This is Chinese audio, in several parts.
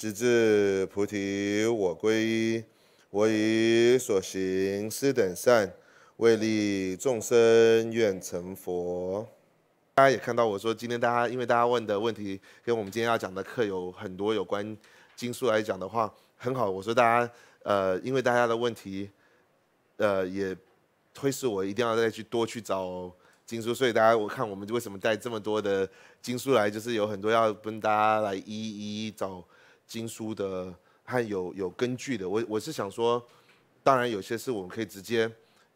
直至菩提，我归依。我以所行施等善，为利众生愿成佛。大家也看到我说，今天大家因为大家问的问题跟我们今天要讲的课有很多有关经书来讲的话很好。我说大家呃，因为大家的问题，呃，也推使我一定要再去多去找经书。所以大家我看我们为什么带这么多的经书来，就是有很多要跟大家来一一找。经书的，还有有根据的，我我是想说，当然有些事我们可以直接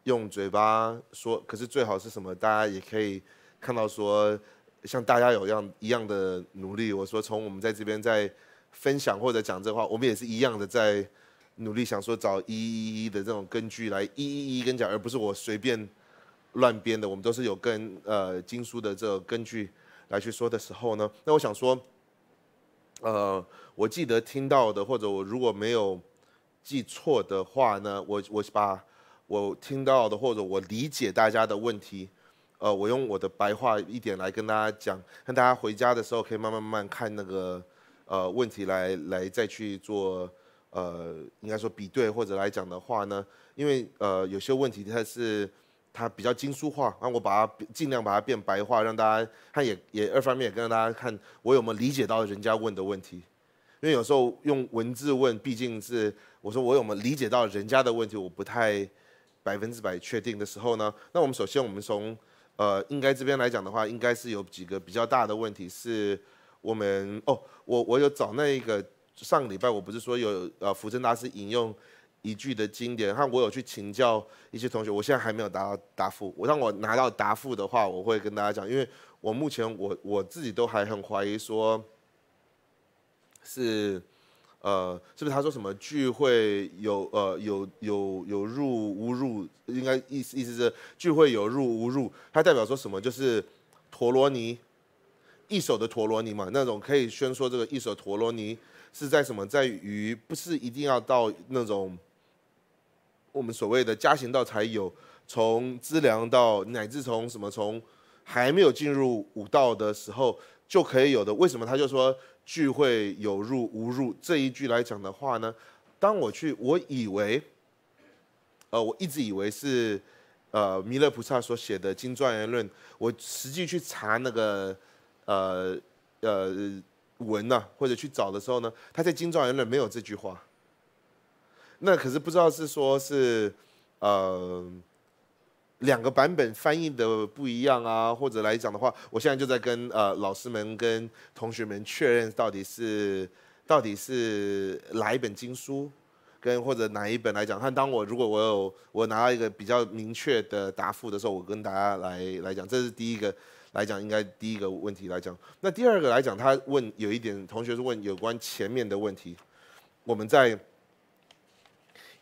用嘴巴说，可是最好是什么，大家也可以看到说，像大家有样一样的努力。我说从我们在这边在分享或者讲这话，我们也是一样的在努力想说找一一一的这种根据来一一一跟讲，而不是我随便乱编的。我们都是有跟呃经书的这个根据来去说的时候呢，那我想说。呃，我记得听到的，或者我如果没有记错的话呢，我我把我听到的，或者我理解大家的问题，呃，我用我的白话一点来跟大家讲，让大家回家的时候可以慢慢慢看那个呃问题来来再去做呃，应该说比对或者来讲的话呢，因为呃有些问题它是。它比较精书化，那我把它尽量把它变白话，让大家看也也二方面也跟大家看我有没有理解到人家问的问题，因为有时候用文字问毕竟是我说我有没有理解到人家的问题，我不太百分之百确定的时候呢，那我们首先我们从呃应该这边来讲的话，应该是有几个比较大的问题是我们哦我我有找那个上礼拜我不是说有呃福正大师引用。一句的经典，看我有去请教一些同学，我现在还没有达到答复。我让我拿到答复的话，我会跟大家讲，因为我目前我我自己都还很怀疑说，是，呃，是不是他说什么聚会有呃有有有入无入，应该意思意思是聚会有入无入，它代表说什么？就是陀罗尼，一手的陀罗尼嘛，那种可以宣说这个一手陀罗尼是在什么在于不是一定要到那种。我们所谓的加行道才有，从资粮到乃至从什么从还没有进入五道的时候就可以有的。为什么他就说聚会有入无入这一句来讲的话呢？当我去，我以为，呃，我一直以为是，呃，弥勒菩萨所写的《金状言论》。我实际去查那个，呃呃文呢，或者去找的时候呢，他在《金状言论》没有这句话。那可是不知道是说是，呃，两个版本翻译的不一样啊，或者来讲的话，我现在就在跟呃老师们跟同学们确认到底是到底是哪一本经书，跟或者哪一本来讲，看当我如果我有我拿到一个比较明确的答复的时候，我跟大家来来讲，这是第一个来讲应该第一个问题来讲。那第二个来讲，他问有一点同学是问有关前面的问题，我们在。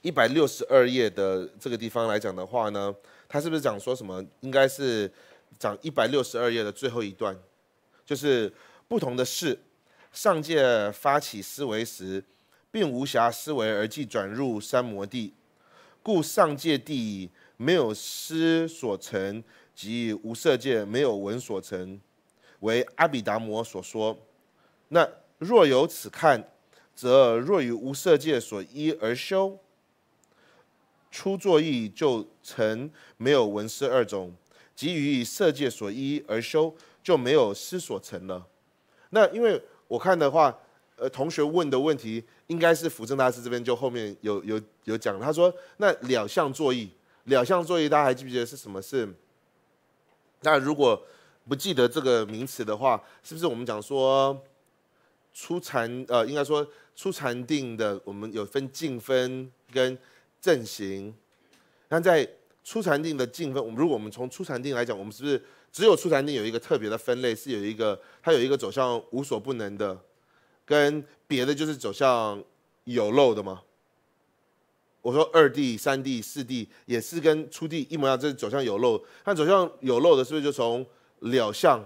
一百六十二页的这个地方来讲的话呢，他是不是讲说什么？应该是讲一百六十二页的最后一段，就是不同的是，上界发起思维时，并无暇思维而即转入三摩地，故上界地没有思所成即无色界没有闻所成，为阿比达摩所说。那若有此看，则若于无色界所依而修。初作意就成没有文思二种，予于色界所依而修就没有思所成了。那因为我看的话，呃，同学问的问题应该是辅正大师这边就后面有有有讲，他说那两项作意，两项作意大家还记不记得是什么？是那如果不记得这个名词的话，是不是我们讲说初禅？呃，应该说初禅定的，我们有分静分跟。阵型，那在初禅定的进分，我们如果我们从初禅定来讲，我们是不是只有初禅定有一个特别的分类，是有一个它有一个走向无所不能的，跟别的就是走向有漏的吗？我说二地、三地、四地也是跟初地一模一样，这走向有漏，那走向有漏的是不是就从了相？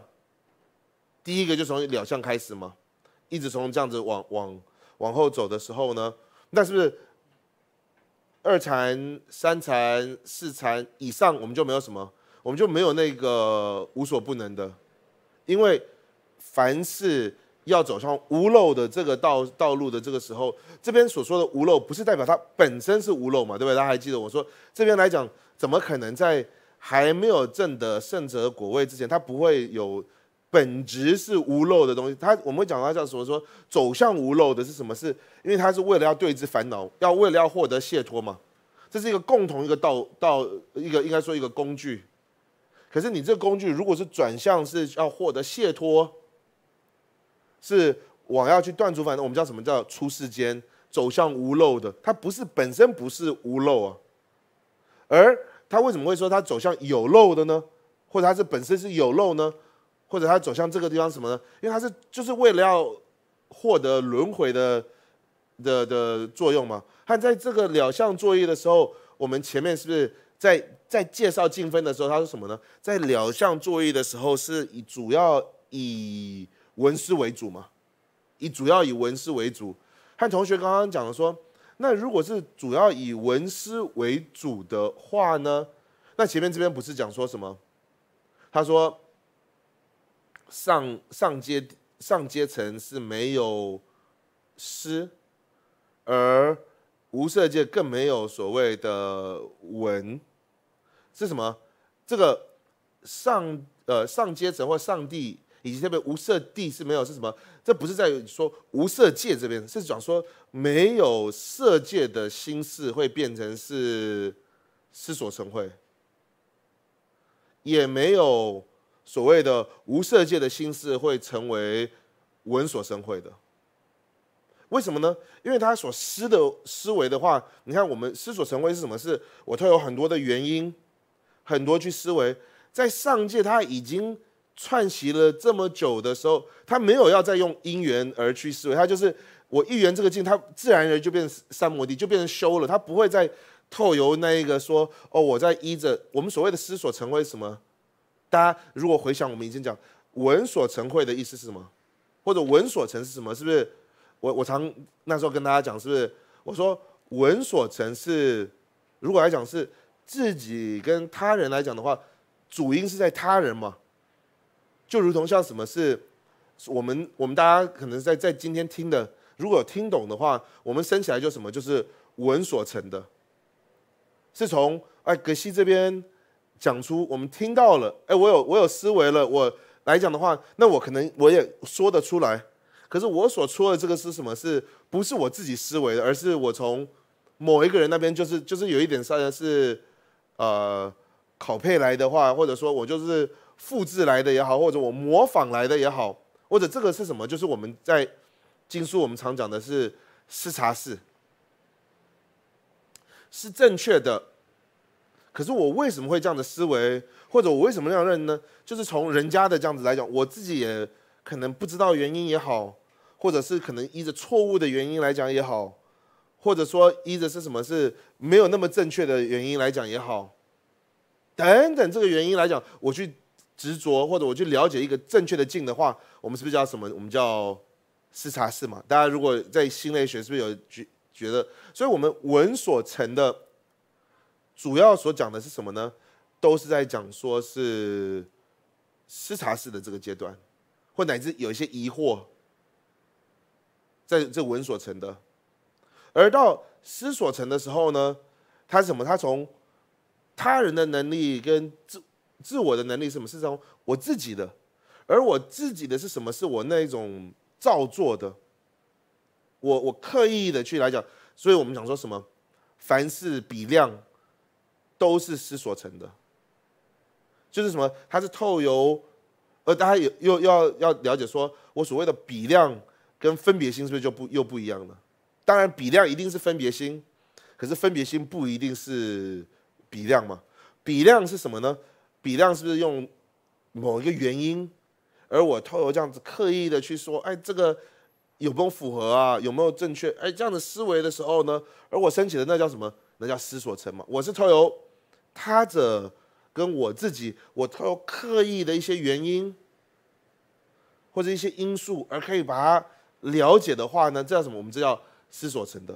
第一个就从了相开始吗？一直从这样子往往往后走的时候呢，那是不是？二禅、三禅、四禅以上，我们就没有什么，我们就没有那个无所不能的，因为凡事要走上无漏的这个道道路的这个时候，这边所说的无漏不是代表它本身是无漏嘛，对不对？大家还记得我说，这边来讲，怎么可能在还没有证得圣者果位之前，它不会有？本质是无漏的东西，它我们会讲到叫什么？说走向无漏的是什么？是因为它是为了要对治烦恼，要为了要获得解脱嘛？这是一个共同一个道道一个应该说一个工具。可是你这工具如果是转向是要获得解脱，是往要去断除烦恼，我们叫什么叫出世间走向无漏的？它不是本身不是无漏啊，而他为什么会说它走向有漏的呢？或者它是本身是有漏呢？或者他走向这个地方什么呢？因为他是就是为了要获得轮回的的的作用嘛。他在这个了项作业的时候，我们前面是不是在在介绍净分的时候，他说什么呢？在了项作业的时候是以主要以文思为主嘛？以主要以文思为主。和同学刚刚讲的说，那如果是主要以文思为主的话呢？那前面这边不是讲说什么？他说。上上阶上阶层是没有诗，而无色界更没有所谓的文，是什么？这个上呃上阶层或上帝，以及特别无色地是没有是什么？这不是在说无色界这边，是讲说没有色界的心事会变成是思所成会，也没有。所谓的无色界的心思会成为闻所生会的，为什么呢？因为他所思的思维的话，你看我们思所成为是什么？是我透有很多的原因，很多去思维。在上界他已经串习了这么久的时候，他没有要再用因缘而去思维，他就是我一缘这个境，他自然而然就变成三摩地，就变成修了。他不会再透由那一个说哦，我在依着我们所谓的思所成为什么？大家如果回想我们以前讲“文所成会”的意思是什么，或者“文所成”是什么，是不是？我我常那时候跟大家讲，是不是？我说“文所成”是，如果来讲是自己跟他人来讲的话，主因是在他人嘛。就如同像什么是我们我们大家可能在在今天听的，如果听懂的话，我们升起来就什么，就是“文所成”的，是从哎葛西这边。讲出我们听到了，哎，我有我有思维了，我来讲的话，那我可能我也说得出来。可是我所说的这个是什么？是不是我自己思维的？而是我从某一个人那边，就是就是有一点像是呃拷贝来的话，或者说我就是复制来的也好，或者我模仿来的也好，或者这个是什么？就是我们在经书我们常讲的是师察式，是正确的。可是我为什么会这样的思维，或者我为什么这样认呢？就是从人家的这样子来讲，我自己也可能不知道原因也好，或者是可能依着错误的原因来讲也好，或者说依着是什么是没有那么正确的原因来讲也好，等等这个原因来讲，我去执着或者我去了解一个正确的境的话，我们是不是叫什么？我们叫视察室嘛？大家如果在心内学是不是有觉觉得？所以我们闻所成的。主要所讲的是什么呢？都是在讲说是思察式的这个阶段，或乃至有一些疑惑，在这文所成的。而到思所成的时候呢，他是什么？他从他人的能力跟自自我的能力，什么是从我自己的？而我自己的是什么？是我那一种造作的，我我刻意的去来讲。所以我们讲说什么？凡事比量。都是思所成的，就是什么？它是透由，呃，大家有又要要了解，说我所谓的比量跟分别心是不是就不又不一样了？当然，比量一定是分别心，可是分别心不一定是比量嘛？比量是什么呢？比量是不是用某一个原因，而我透由这样子刻意的去说，哎，这个有没有符合啊？有没有正确？哎，这样的思维的时候呢，而我升起的那叫什么？那叫思所成嘛？我是透由。他者跟我自己，我透过刻意的一些原因或者一些因素而可以把它了解的话呢，这叫什么？我们这叫思所成的。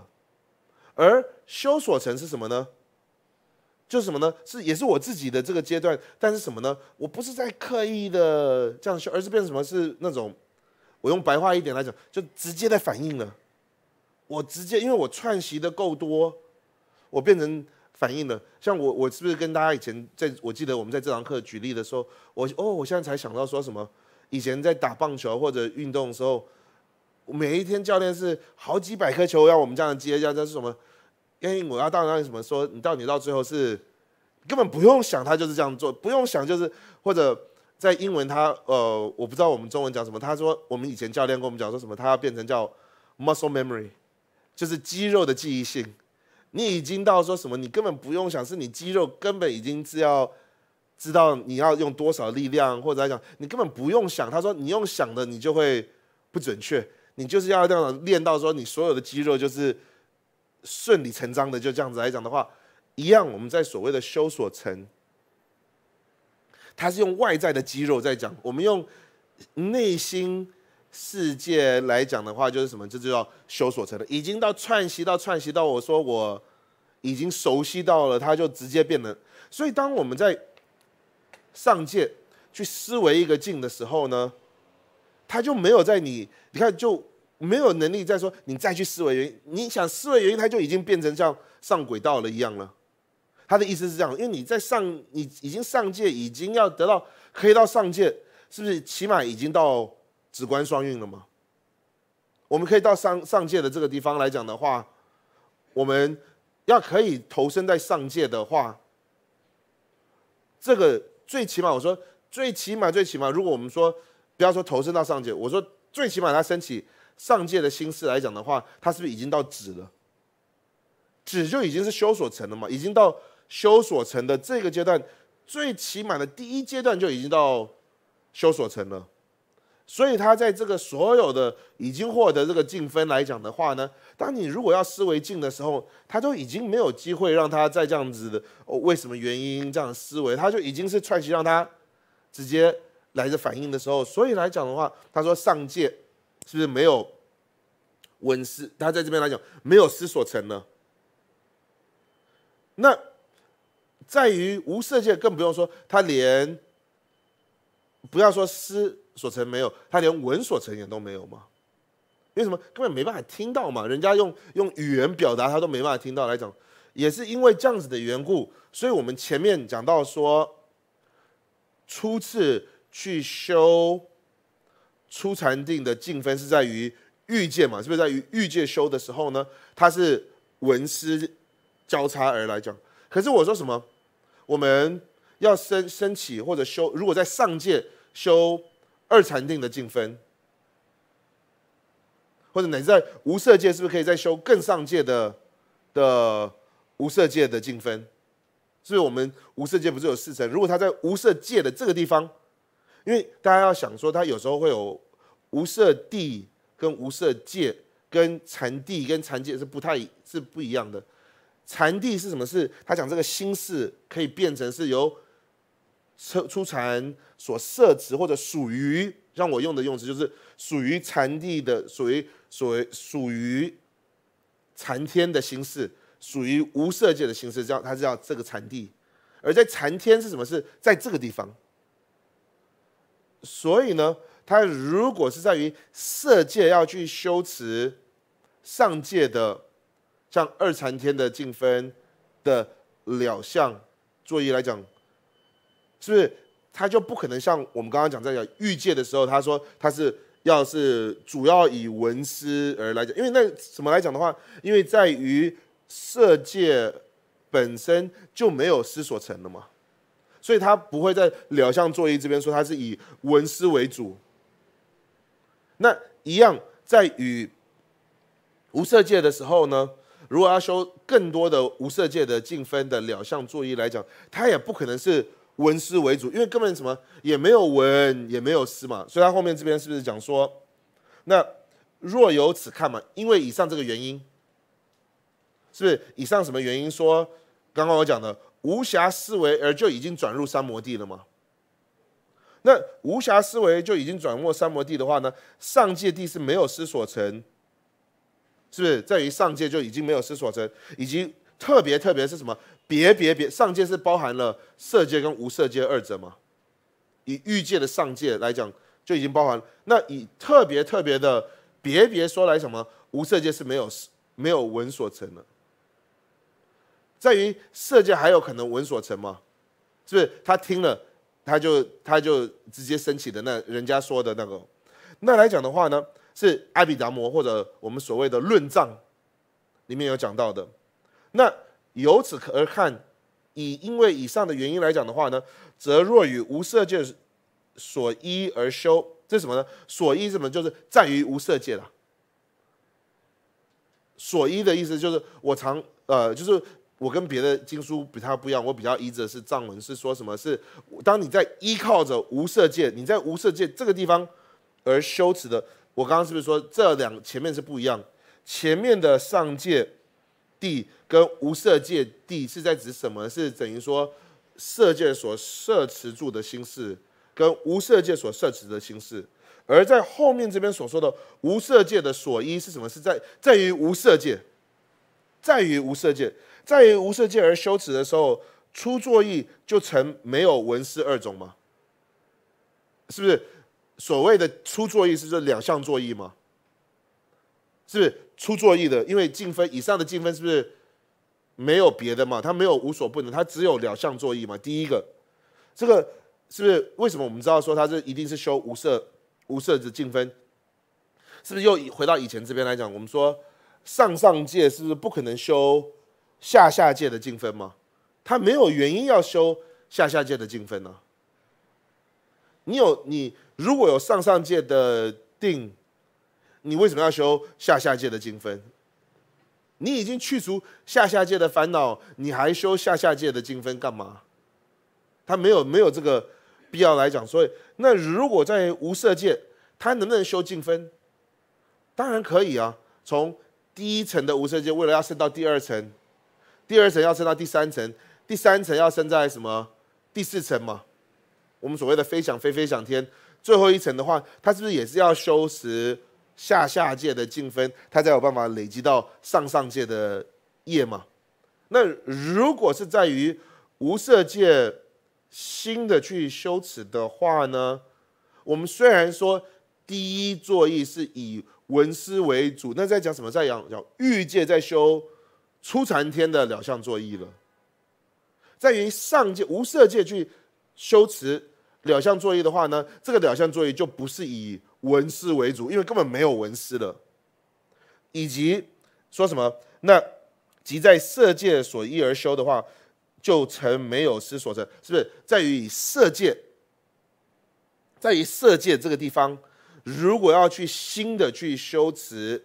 而修所成是什么呢？就什么呢？是也是我自己的这个阶段，但是什么呢？我不是在刻意的这样修，而是变成什么是那种？我用白话一点来讲，就直接在反应了。我直接因为我串习的够多，我变成。反应了，像我，我是不是跟大家以前在我记得我们在这堂课举例的时候，我哦，我现在才想到说什么？以前在打棒球或者运动的时候，每一天教练是好几百颗球要我们这样接，下，这是什么？因为我要到里什么？说你到你到最后是根本不用想，他就是这样做，不用想就是或者在英文他呃，我不知道我们中文讲什么。他说我们以前教练跟我们讲说什么？他要变成叫 muscle memory，就是肌肉的记忆性。你已经到说什么？你根本不用想，是你肌肉根本已经是要知道你要用多少力量，或者来讲，你根本不用想。他说你用想的，你就会不准确。你就是要这样练到说，你所有的肌肉就是顺理成章的就这样子来讲的话，一样。我们在所谓的修所成，它是用外在的肌肉在讲，我们用内心。世界来讲的话，就是什么？这就叫修所成的，已经到串习，到串习，到我说我已经熟悉到了，他就直接变了。所以当我们在上界去思维一个境的时候呢，他就没有在你，你看就没有能力再说你再去思维原因。你想思维原因，他就已经变成像上轨道了一样了。他的意思是这样，因为你在上，你已经上界，已经要得到可以到上界，是不是起码已经到？指关双运了吗？我们可以到上上界的这个地方来讲的话，我们要可以投身在上界的话，这个最起码我说最起码最起码，如果我们说不要说投身到上界，我说最起码他升起上界的心思来讲的话，他是不是已经到指了？指就已经是修所成了嘛，已经到修所成的这个阶段，最起码的第一阶段就已经到修所成了。所以他在这个所有的已经获得这个净分来讲的话呢，当你如果要思维净的时候，他就已经没有机会让他再这样子的哦，为什么原因这样思维，他就已经是串起让他直接来的反应的时候，所以来讲的话，他说上界是不是没有温思？他在这边来讲没有思所成呢？那在于无色界更不用说，他连不要说思。所成没有，他连文所成也都没有吗？为什么根本没办法听到嘛？人家用用语言表达，他都没办法听到。来讲，也是因为这样子的缘故，所以我们前面讲到说，初次去修初禅定的净分是在于欲界嘛，是不是在于欲界修的时候呢？它是文思交叉而来讲。可是我说什么？我们要升升起或者修，如果在上界修。二禅定的静分，或者至在无色界是不是可以再修更上界的的无色界的净分？所以我们无色界不是有四层？如果他在无色界的这个地方，因为大家要想说，他有时候会有无色地跟无色界跟禅地跟禅界是不太是不一样的。禅地是什么？是他讲这个心事可以变成是由。出禅所设置或者属于让我用的用词，就是属于禅地的，属于所属于禅天的形式，属于无色界的形式，叫它叫这个禅地。而在禅天是什么？是在这个地方。所以呢，它如果是在于色界要去修持上界的，像二禅天的静分的了相，作为来讲。是不是他就不可能像我们刚刚讲在讲欲界的时候，他说他是要是主要以文思而来讲，因为那怎么来讲的话，因为在于色界本身就没有思所成了嘛，所以他不会在了相坐依这边说他是以文思为主。那一样在与无色界的时候呢，如果要修更多的无色界的净分的了相坐依来讲，他也不可能是。文思为主，因为根本什么也没有文，也没有思嘛，所以他后面这边是不是讲说，那若由此看嘛，因为以上这个原因，是不是以上什么原因说，刚刚我讲的无暇思维而就已经转入三摩地了吗？那无暇思维就已经转入三摩地的话呢，上界地是没有思所成，是不是在于上界就已经没有思所成，以及特别特别是什么？别别别，上界是包含了色界跟无色界二者吗？以欲界的上界来讲，就已经包含。那以特别特别的别别说来什么，无色界是没有没有文所成的，在于色界还有可能文所成吗？是不是他听了，他就他就直接升起的那人家说的那个，那来讲的话呢，是阿比达摩或者我们所谓的论藏里面有讲到的，那。由此可而看，以因为以上的原因来讲的话呢，则若与无色界所依而修，这是什么呢？所依什么？就是在于无色界了。所依的意思就是我常呃，就是我跟别的经书比它不一样，我比较依的是藏文，是说什么？是当你在依靠着无色界，你在无色界这个地方而修持的。我刚刚是不是说这两前面是不一样？前面的上界第。跟无色界地是在指什么？是等于说色界所摄持住的心事，跟无色界所摄持的心事。而在后面这边所说的无色界的所依是什么？是在在于无色界，在于无色界，在于无色界而修持的时候，出作意就成没有文思二种吗？是不是所谓的出作意是这两项作意吗？是不是出作意的？因为净分以上的净分是不是？没有别的嘛，他没有无所不能，他只有两项作业嘛。第一个，这个是不是为什么我们知道说他是一定是修无色无色之净分？是不是又回到以前这边来讲？我们说上上界是不是不可能修下下界的净分吗？他没有原因要修下下界的净分呢？你有你如果有上上界的定，你为什么要修下下界的净分？你已经去除下下界的烦恼，你还修下下界的精分干嘛？他没有没有这个必要来讲。所以，那如果在无色界，他能不能修净分？当然可以啊。从第一层的无色界，为了要升到第二层，第二层要升到第三层，第三层要升在什么？第四层嘛。我们所谓的飞想飞飞想天最后一层的话，他是不是也是要修十下下界的净分，他才有办法累积到上上界的业嘛。那如果是在于无色界新的去修持的话呢？我们虽然说第一作意是以文思为主，那在讲什么？在讲叫欲界在修初禅天的了相作意了。在于上界无色界去修持了相作意的话呢，这个了相作意就不是以。文思为主，因为根本没有文思了。以及说什么？那即在色界所依而修的话，就成没有思所成，是不是在于色界？在于色界这个地方，如果要去新的去修持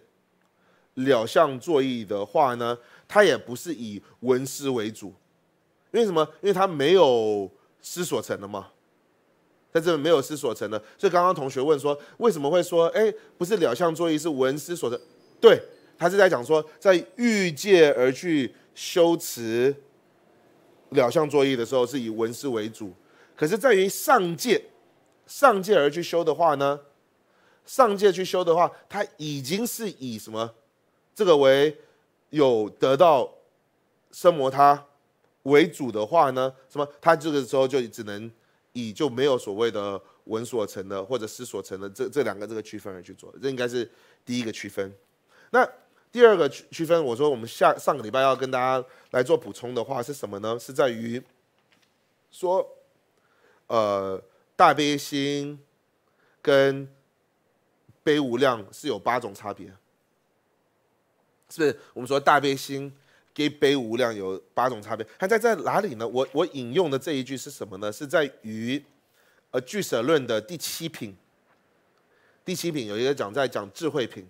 了相作意的话呢，它也不是以文思为主，因为什么？因为它没有思所成的嘛。在这没有思所成的，所以刚刚同学问说，为什么会说，哎，不是了相作意是文思所成，对他是在讲说，在欲界而去修持了相作意的时候是以文思为主，可是在于上界，上界而去修的话呢，上界去修的话，他已经是以什么，这个为有得到生魔他为主的话呢，什么他这个时候就只能。你就没有所谓的文所成的或者思所成的这这两个这个区分而去做，这应该是第一个区分。那第二个区区分，我说我们下上个礼拜要跟大家来做补充的话是什么呢？是在于说，呃，大悲心跟悲无量是有八种差别，是不是？我们说大悲心。给杯无量有八种差别，它在在哪里呢？我我引用的这一句是什么呢？是在于，呃，《巨舍论》的第七品，第七品有一个讲在讲智慧品。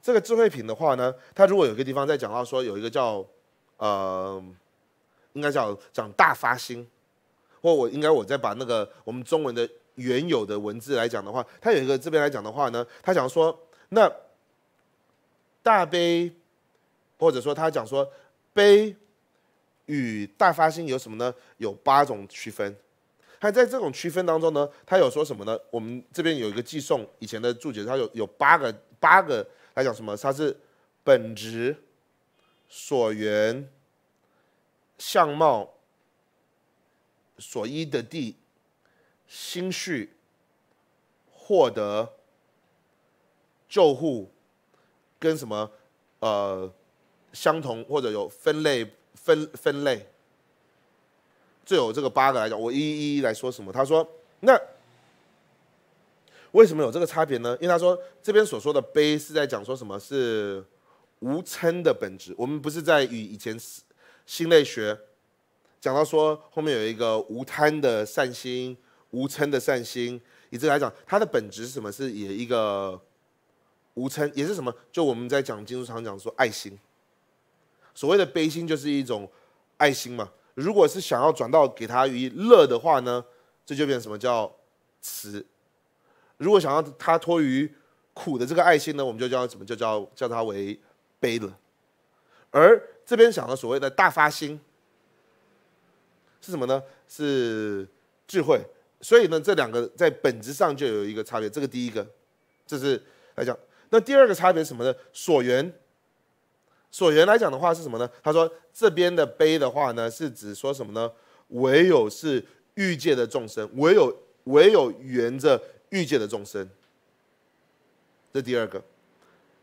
这个智慧品的话呢，它如果有一个地方在讲到说有一个叫，呃，应该叫讲大发心，或我应该我再把那个我们中文的原有的文字来讲的话，它有一个这边来讲的话呢，它讲说那大悲。或者说他讲说，悲与大发心有什么呢？有八种区分。他在这种区分当中呢，他有说什么呢？我们这边有一个寄送以前的注解，他有有八个八个来讲什么？他是本质、所缘、相貌、所依的地、心绪、获得、救护跟什么？呃。相同或者有分类分分类，就有这个八个来讲，我一一一来说什么？他说：“那为什么有这个差别呢？因为他说这边所说的悲是在讲说什么是无嗔的本质。我们不是在与以前心类学讲到说后面有一个无贪的善心、无嗔的善心，以此来讲，它的本质是什么？是以一个无嗔也是什么？就我们在讲经书常讲说爱心。”所谓的悲心就是一种爱心嘛。如果是想要转到给他于乐的话呢，这就变成什么叫慈。如果想要他托于苦的这个爱心呢，我们就叫什么就叫叫他为悲了。而这边讲的所谓的大发心是什么呢？是智慧。所以呢，这两个在本质上就有一个差别。这个第一个，这是来讲。那第二个差别什么呢？所缘。所缘来讲的话是什么呢？他说：“这边的悲的话呢，是指说什么呢？唯有是欲界的众生，唯有唯有缘着欲界的众生。”这第二个，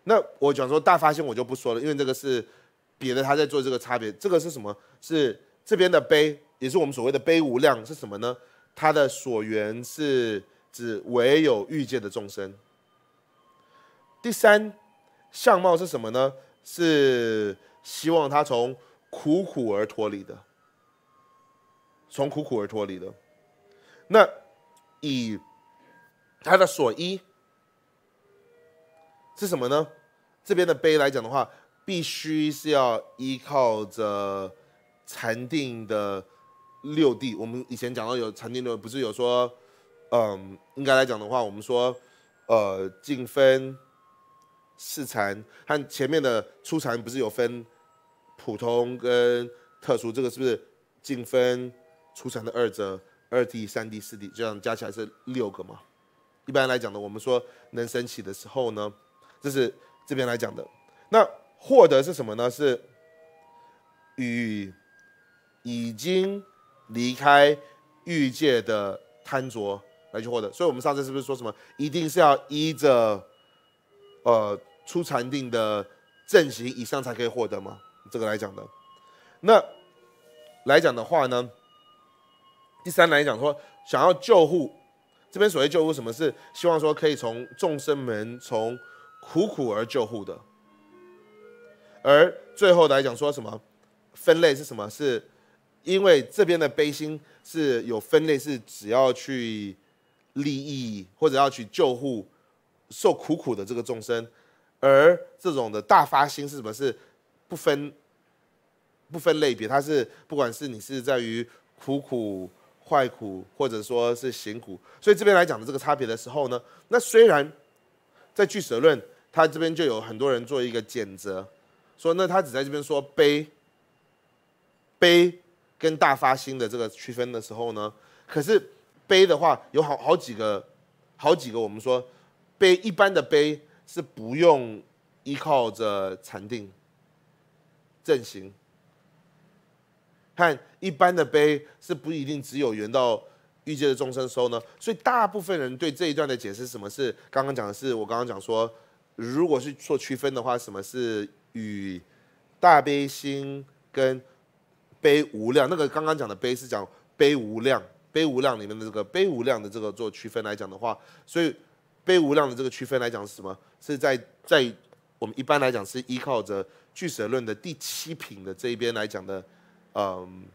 那我讲说大发现我就不说了，因为这个是别的他在做这个差别。这个是什么？是这边的悲，也是我们所谓的悲无量是什么呢？它的所缘是指唯有欲界的众生。第三，相貌是什么呢？是希望他从苦苦而脱离的，从苦苦而脱离的。那以他的所依是什么呢？这边的碑来讲的话，必须是要依靠着禅定的六地。我们以前讲到有禅定六，不是有说，嗯，应该来讲的话，我们说，呃，静分。四禅和前面的初禅不是有分普通跟特殊？这个是不是净分、初禅的二者、二弟、三弟、四弟，这样加起来是六个嘛？一般来讲呢，我们说能升起的时候呢，这是这边来讲的。那获得是什么呢？是与已经离开欲界的贪着来去获得。所以我们上次是不是说什么？一定是要依着。呃，出禅定的阵型以上才可以获得吗？这个来讲的，那来讲的话呢，第三来讲说，想要救护，这边所谓救护什么是希望说可以从众生们从苦苦而救护的，而最后来讲说什么分类是什么？是因为这边的悲心是有分类，是只要去利益或者要去救护。受苦苦的这个众生，而这种的大发心是什么？是不分不分类别，它是不管是你是在于苦苦、坏苦，或者说是行苦，所以这边来讲的这个差别的时候呢，那虽然在俱舍论，他这边就有很多人做一个谴责，说那他只在这边说悲悲跟大发心的这个区分的时候呢，可是悲的话有好好几个，好几个我们说。悲一般的悲是不用依靠着禅定、正行，看一般的悲是不一定只有缘到欲界的众生收呢，所以大部分人对这一段的解释，什么是刚刚讲的是我刚刚讲说，如果是做区分的话，什么是与大悲心跟悲无量，那个刚刚讲的悲是讲悲无量，悲无量里面的这个悲无量的这个做区分来讲的话，所以。非无量的这个区分来讲是什么？是在在我们一般来讲是依靠着《巨蛇论》的第七品的这一边来讲的。嗯，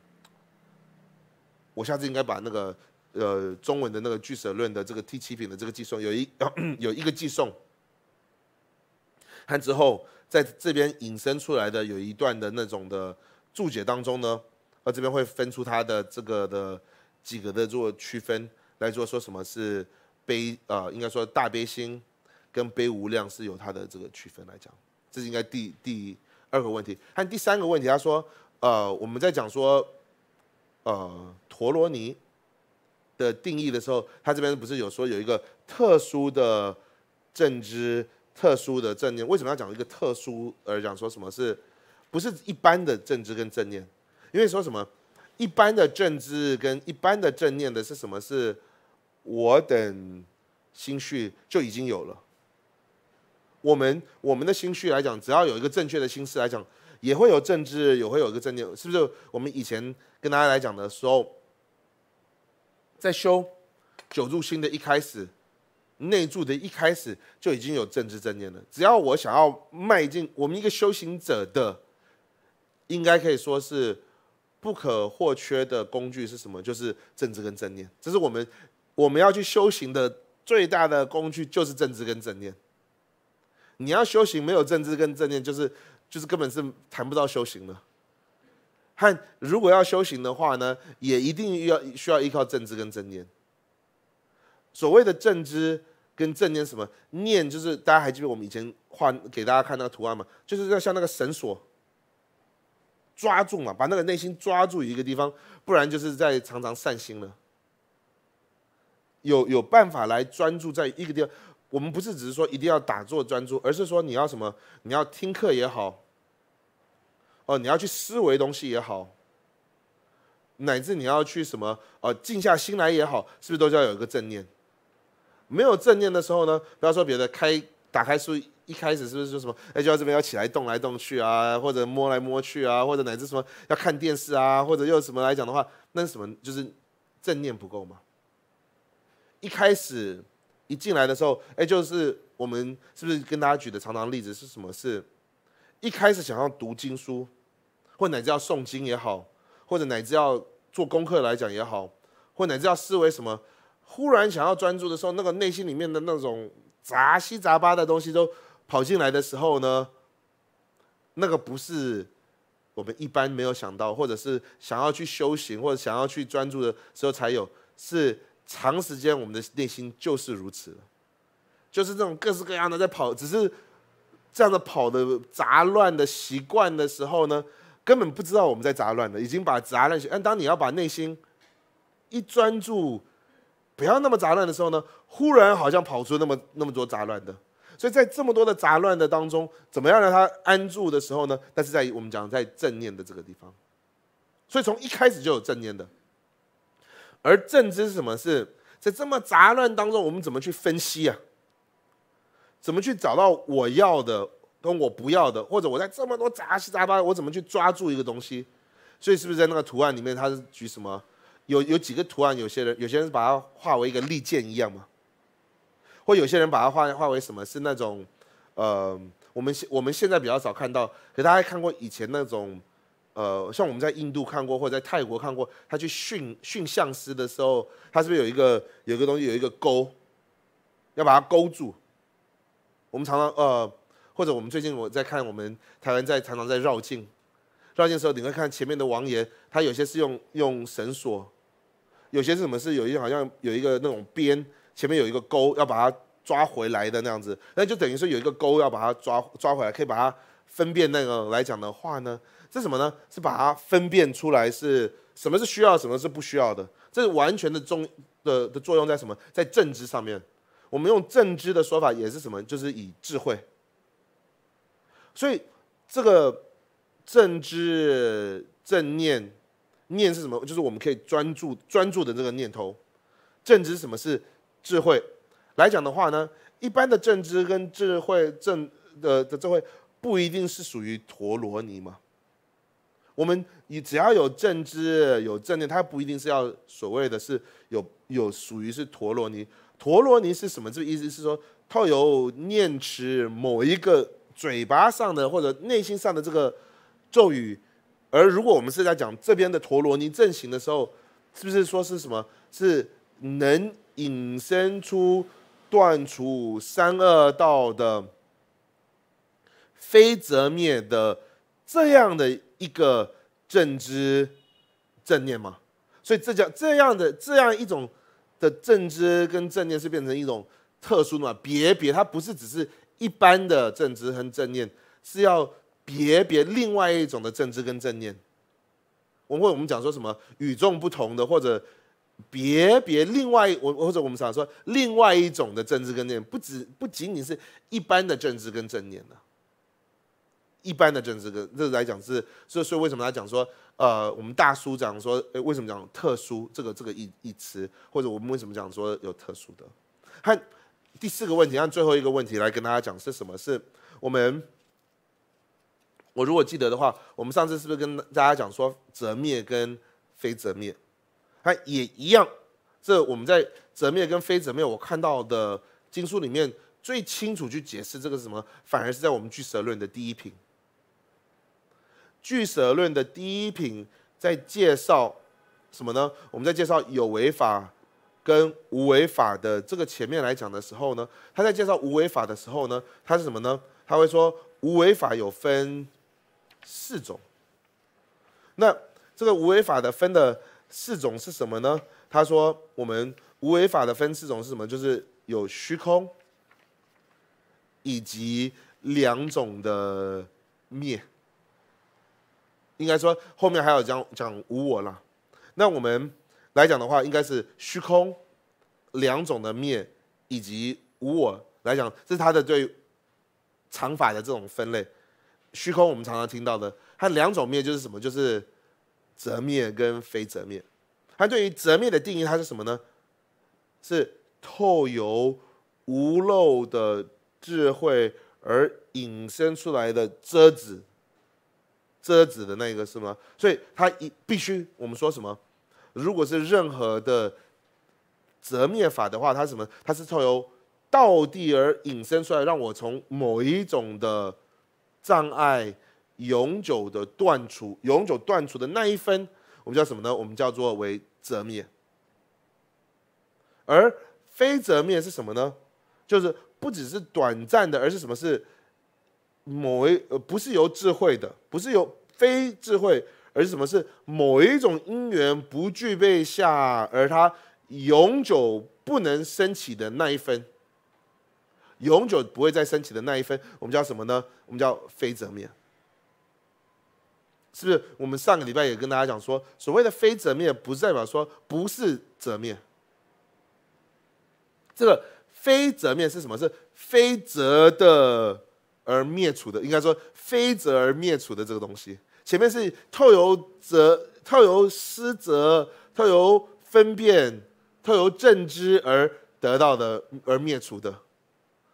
我下次应该把那个呃中文的那个《巨蛇论》的这个第七品的这个寄送有一有一个寄送，和之后在这边引申出来的有一段的那种的注解当中呢，呃这边会分出它的这个的几个的做区分来做说什么是。悲，呃，应该说大悲心跟悲无量是有它的这个区分来讲，这是应该第第二个问题。看第三个问题，他说，呃，我们在讲说，呃，陀罗尼的定义的时候，他这边不是有说有一个特殊的正知、特殊的正念？为什么要讲一个特殊而讲说什么？是不是一般的正知跟正念？因为说什么？一般的政治跟一般的正念的是什么？是？我等心绪就已经有了。我们我们的心绪来讲，只要有一个正确的心思来讲，也会有政治，也会有一个正念。是不是？我们以前跟大家来讲的时候，在修九柱心的一开始，内住的一开始就已经有政治正念了。只要我想要迈进，我们一个修行者的，应该可以说是不可或缺的工具是什么？就是政治跟正念。这是我们。我们要去修行的最大的工具就是正知跟正念。你要修行没有正知跟正念，就是就是根本是谈不到修行了。和如果要修行的话呢，也一定要需要依靠正知跟正念。所谓的正知跟正念什么念，就是大家还记得我们以前画给大家看那个图案吗？就是要像那个绳索抓住嘛，把那个内心抓住一个地方，不然就是在常常散心了。有有办法来专注在一个地方，我们不是只是说一定要打坐专注，而是说你要什么，你要听课也好，哦，你要去思维东西也好，乃至你要去什么，呃，静下心来也好，是不是都要有一个正念？没有正念的时候呢，不要说别的，开打开书一开始是不是说什么？哎，就要这边要起来动来动去啊，或者摸来摸去啊，或者乃至什么要看电视啊，或者又什么来讲的话，那什么就是正念不够嘛？一开始一进来的时候，哎，就是我们是不是跟大家举的常常例子是什么？是，一开始想要读经书，或乃至要诵经也好，或者乃至要做功课来讲也好，或乃至要思维什么，忽然想要专注的时候，那个内心里面的那种杂七杂八的东西都跑进来的时候呢，那个不是我们一般没有想到，或者是想要去修行或者想要去专注的时候才有，是。长时间，我们的内心就是如此了，就是这种各式各样的在跑，只是这样的跑的杂乱的习惯的时候呢，根本不知道我们在杂乱的，已经把杂乱。但当你要把内心一专注，不要那么杂乱的时候呢，忽然好像跑出那么那么多杂乱的，所以在这么多的杂乱的当中，怎么样让它安住的时候呢？但是在我们讲在正念的这个地方，所以从一开始就有正念的。而正知是什么？是在这么杂乱当中，我们怎么去分析啊？怎么去找到我要的跟我不要的？或者我在这么多杂七杂八，我怎么去抓住一个东西？所以是不是在那个图案里面，它是举什么？有有几个图案？有些人有些人把它画为一个利剑一样吗？或有些人把它画画为什么是那种？呃，我们现我们现在比较少看到，可大家看过以前那种？呃，像我们在印度看过，或者在泰国看过，他去训训象师的时候，他是不是有一个有一个东西，有一个钩，要把它勾住？我们常常呃，或者我们最近我在看，我们台湾在常常在绕镜，绕镜的时候，你会看前面的王爷，他有些是用用绳索，有些是什么是有些好像有一个那种鞭，前面有一个钩，要把它抓回来的那样子，那就等于说有一个钩要把它抓抓回来，可以把它分辨那个来讲的话呢？是什么呢？是把它分辨出来，是什么是需要，什么是不需要的？这是完全的重的的作用在什么？在正知上面。我们用正知的说法也是什么？就是以智慧。所以这个正知正念念是什么？就是我们可以专注专注的这个念头。正知什么是智慧来讲的话呢？一般的正知跟智慧正的的智慧不一定是属于陀罗尼嘛。我们你只要有正知有正念，它不一定是要所谓的，是有有属于是陀罗尼。陀罗尼是什么？这意思是说，套有念持某一个嘴巴上的或者内心上的这个咒语。而如果我们是在讲这边的陀罗尼正行的时候，是不是说是什么？是能引申出断除三恶道的非则灭的这样的。一个正知正念吗？所以这叫这样的这样一种的正知跟正念是变成一种特殊的嘛？别别，它不是只是一般的正知跟正念，是要别别另外一种的正知跟正念。我们我们讲说什么与众不同的，或者别别另外我或者我们想说另外一种的正知跟正念，不只不仅仅是一般的正知跟正念的。一般的政治个，这来讲是，所以所以为什么来讲说，呃，我们大叔讲说，为什么讲特殊这个这个一一词，或者我们为什么讲说有特殊的？还第四个问题，按最后一个问题来跟大家讲是什么？是我们，我如果记得的话，我们上次是不是跟大家讲说，折灭跟非折灭，它也一样。这我们在折灭跟非折灭，我看到的经书里面最清楚去解释这个什么，反而是在我们俱蛇论的第一品。巨舍论的第一品在介绍什么呢？我们在介绍有为法跟无为法的这个前面来讲的时候呢，他在介绍无为法的时候呢，他是什么呢？他会说无为法有分四种。那这个无为法的分的四种是什么呢？他说我们无为法的分四种是什么？就是有虚空以及两种的灭。应该说后面还有讲讲无我啦。那我们来讲的话，应该是虚空两种的灭以及无我来讲，这是他的对长法的这种分类。虚空我们常常听到的，它两种灭就是什么？就是则灭跟非则灭。它对于则灭的定义，它是什么呢？是透由无漏的智慧而引申出来的遮止。遮止的那个是吗？所以它一必须我们说什么？如果是任何的折灭法的话，它什么？它是从由道地而引申出来，让我从某一种的障碍永久的断除，永久断除的那一分，我们叫什么呢？我们叫做为折灭，而非折灭是什么呢？就是不只是短暂的，而是什么是？某一呃，不是由智慧的，不是由非智慧，而是什么是某一种因缘不具备下，而它永久不能升起的那一分，永久不会再升起的那一分，我们叫什么呢？我们叫非则灭。是不是？我们上个礼拜也跟大家讲说，所谓的非则灭，不是代表说不是则灭。这个非则灭是什么？是非则的。而灭除的，应该说非则而灭除的这个东西，前面是透由则、透由失则、透由分辨、透由正知而得到的而灭除的，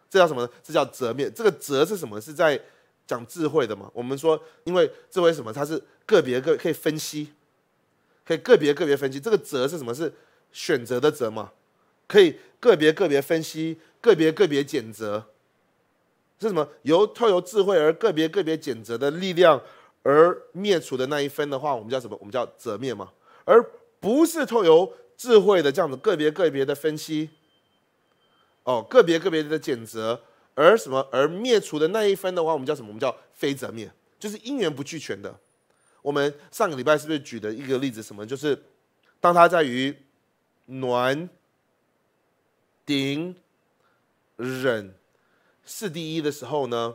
这叫什么呢？这叫则灭。这个则是什么？是在讲智慧的嘛？我们说，因为智慧什么？它是个别个可以分析，可以个别个别分析。这个则是什么？是选择的则嘛？可以个别个别分析，个别个别检则。是什么？由透由智慧而个别个别谴则的力量而灭除的那一分的话，我们叫什么？我们叫则灭嘛，而不是透由智慧的这样子个别个别的分析。哦，个别个别的谴则，而什么而灭除的那一分的话，我们叫什么？我们叫非则灭，就是因缘不俱全的。我们上个礼拜是不是举的一个例子？什么？就是当它在于暖顶忍。四第一的时候呢，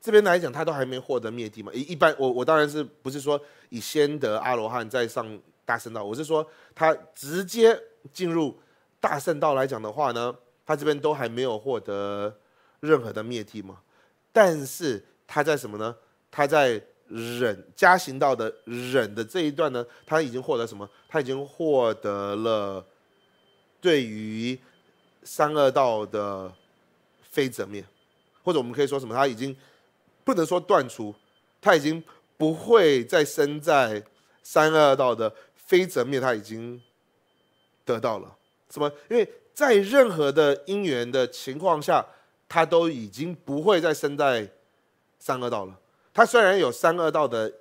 这边来讲他都还没获得灭地嘛。一一般我我当然是不是说以先得阿罗汉再上大圣道，我是说他直接进入大圣道来讲的话呢，他这边都还没有获得任何的灭地嘛。但是他在什么呢？他在忍加行道的忍的这一段呢，他已经获得什么？他已经获得了对于三恶道的。非则灭，或者我们可以说什么？他已经不能说断除，他已经不会再生在三恶道的非则灭，他已经得到了，什么？因为在任何的因缘的情况下，他都已经不会再生在三恶道了。他虽然有三恶道的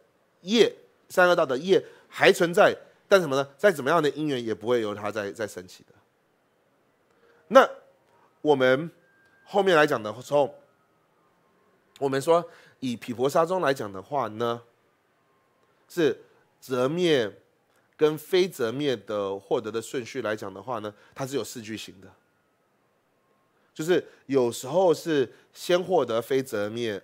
业，三恶道的业还存在，但什么呢？再怎么样的因缘也不会由他在再升起的。那我们。后面来讲的时候，我们说以毗婆沙中来讲的话呢，是折灭跟非折灭的获得的顺序来讲的话呢，它是有四句型的，就是有时候是先获得非折灭，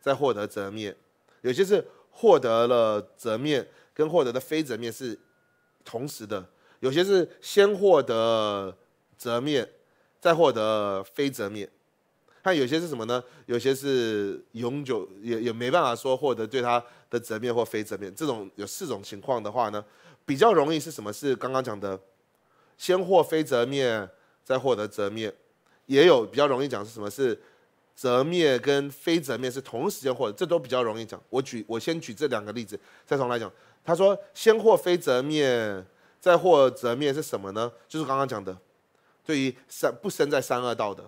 再获得折灭；有些是获得了折灭跟获得的非折灭是同时的；有些是先获得折灭。再获得非则灭，那有些是什么呢？有些是永久，也也没办法说获得对它的折灭或非则灭。这种有四种情况的话呢，比较容易是什么？是刚刚讲的，先获非则灭，再获得则灭，也有比较容易讲是什么？是折灭跟非则灭是同时间获得，这都比较容易讲。我举我先举这两个例子，再从来讲。他说先获非则灭，再获则灭是什么呢？就是刚刚讲的。对于三不生在三恶道的，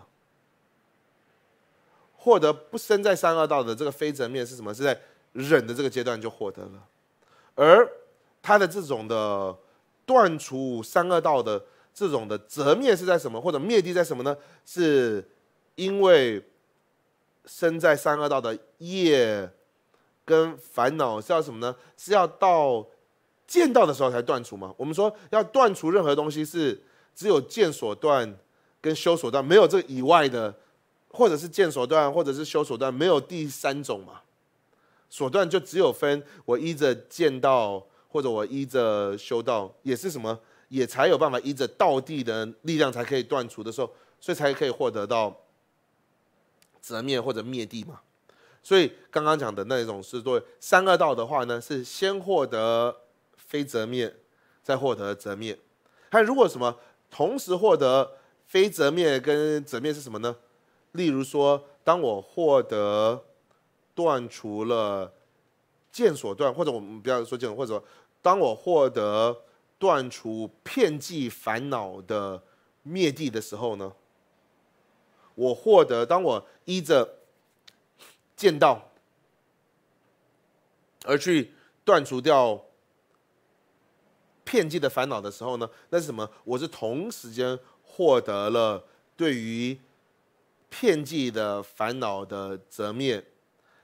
获得不生在三恶道的这个非折灭是什么？是在忍的这个阶段就获得了，而他的这种的断除三恶道的这种的折灭是在什么？或者灭地在什么呢？是因为生在三恶道的业跟烦恼是要什么呢？是要到见到的时候才断除吗？我们说要断除任何东西是。只有见所断跟修所断，没有这以外的，或者是见所断，或者是修所断，没有第三种嘛？所断就只有分我依着见到，或者我依着修道，也是什么，也才有办法依着道地的力量才可以断除的时候，所以才可以获得到折灭或者灭地嘛。所以刚刚讲的那一种是对三恶道的话呢，是先获得非折灭，再获得折灭。还如果什么？同时获得非则灭跟则灭是什么呢？例如说，当我获得断除了见所断，或者我们不要说见，或者当我获得断除片计烦恼的灭地的时候呢，我获得当我依着见道而去断除掉。片计的烦恼的时候呢，那是什么？我是同时间获得了对于片计的烦恼的责面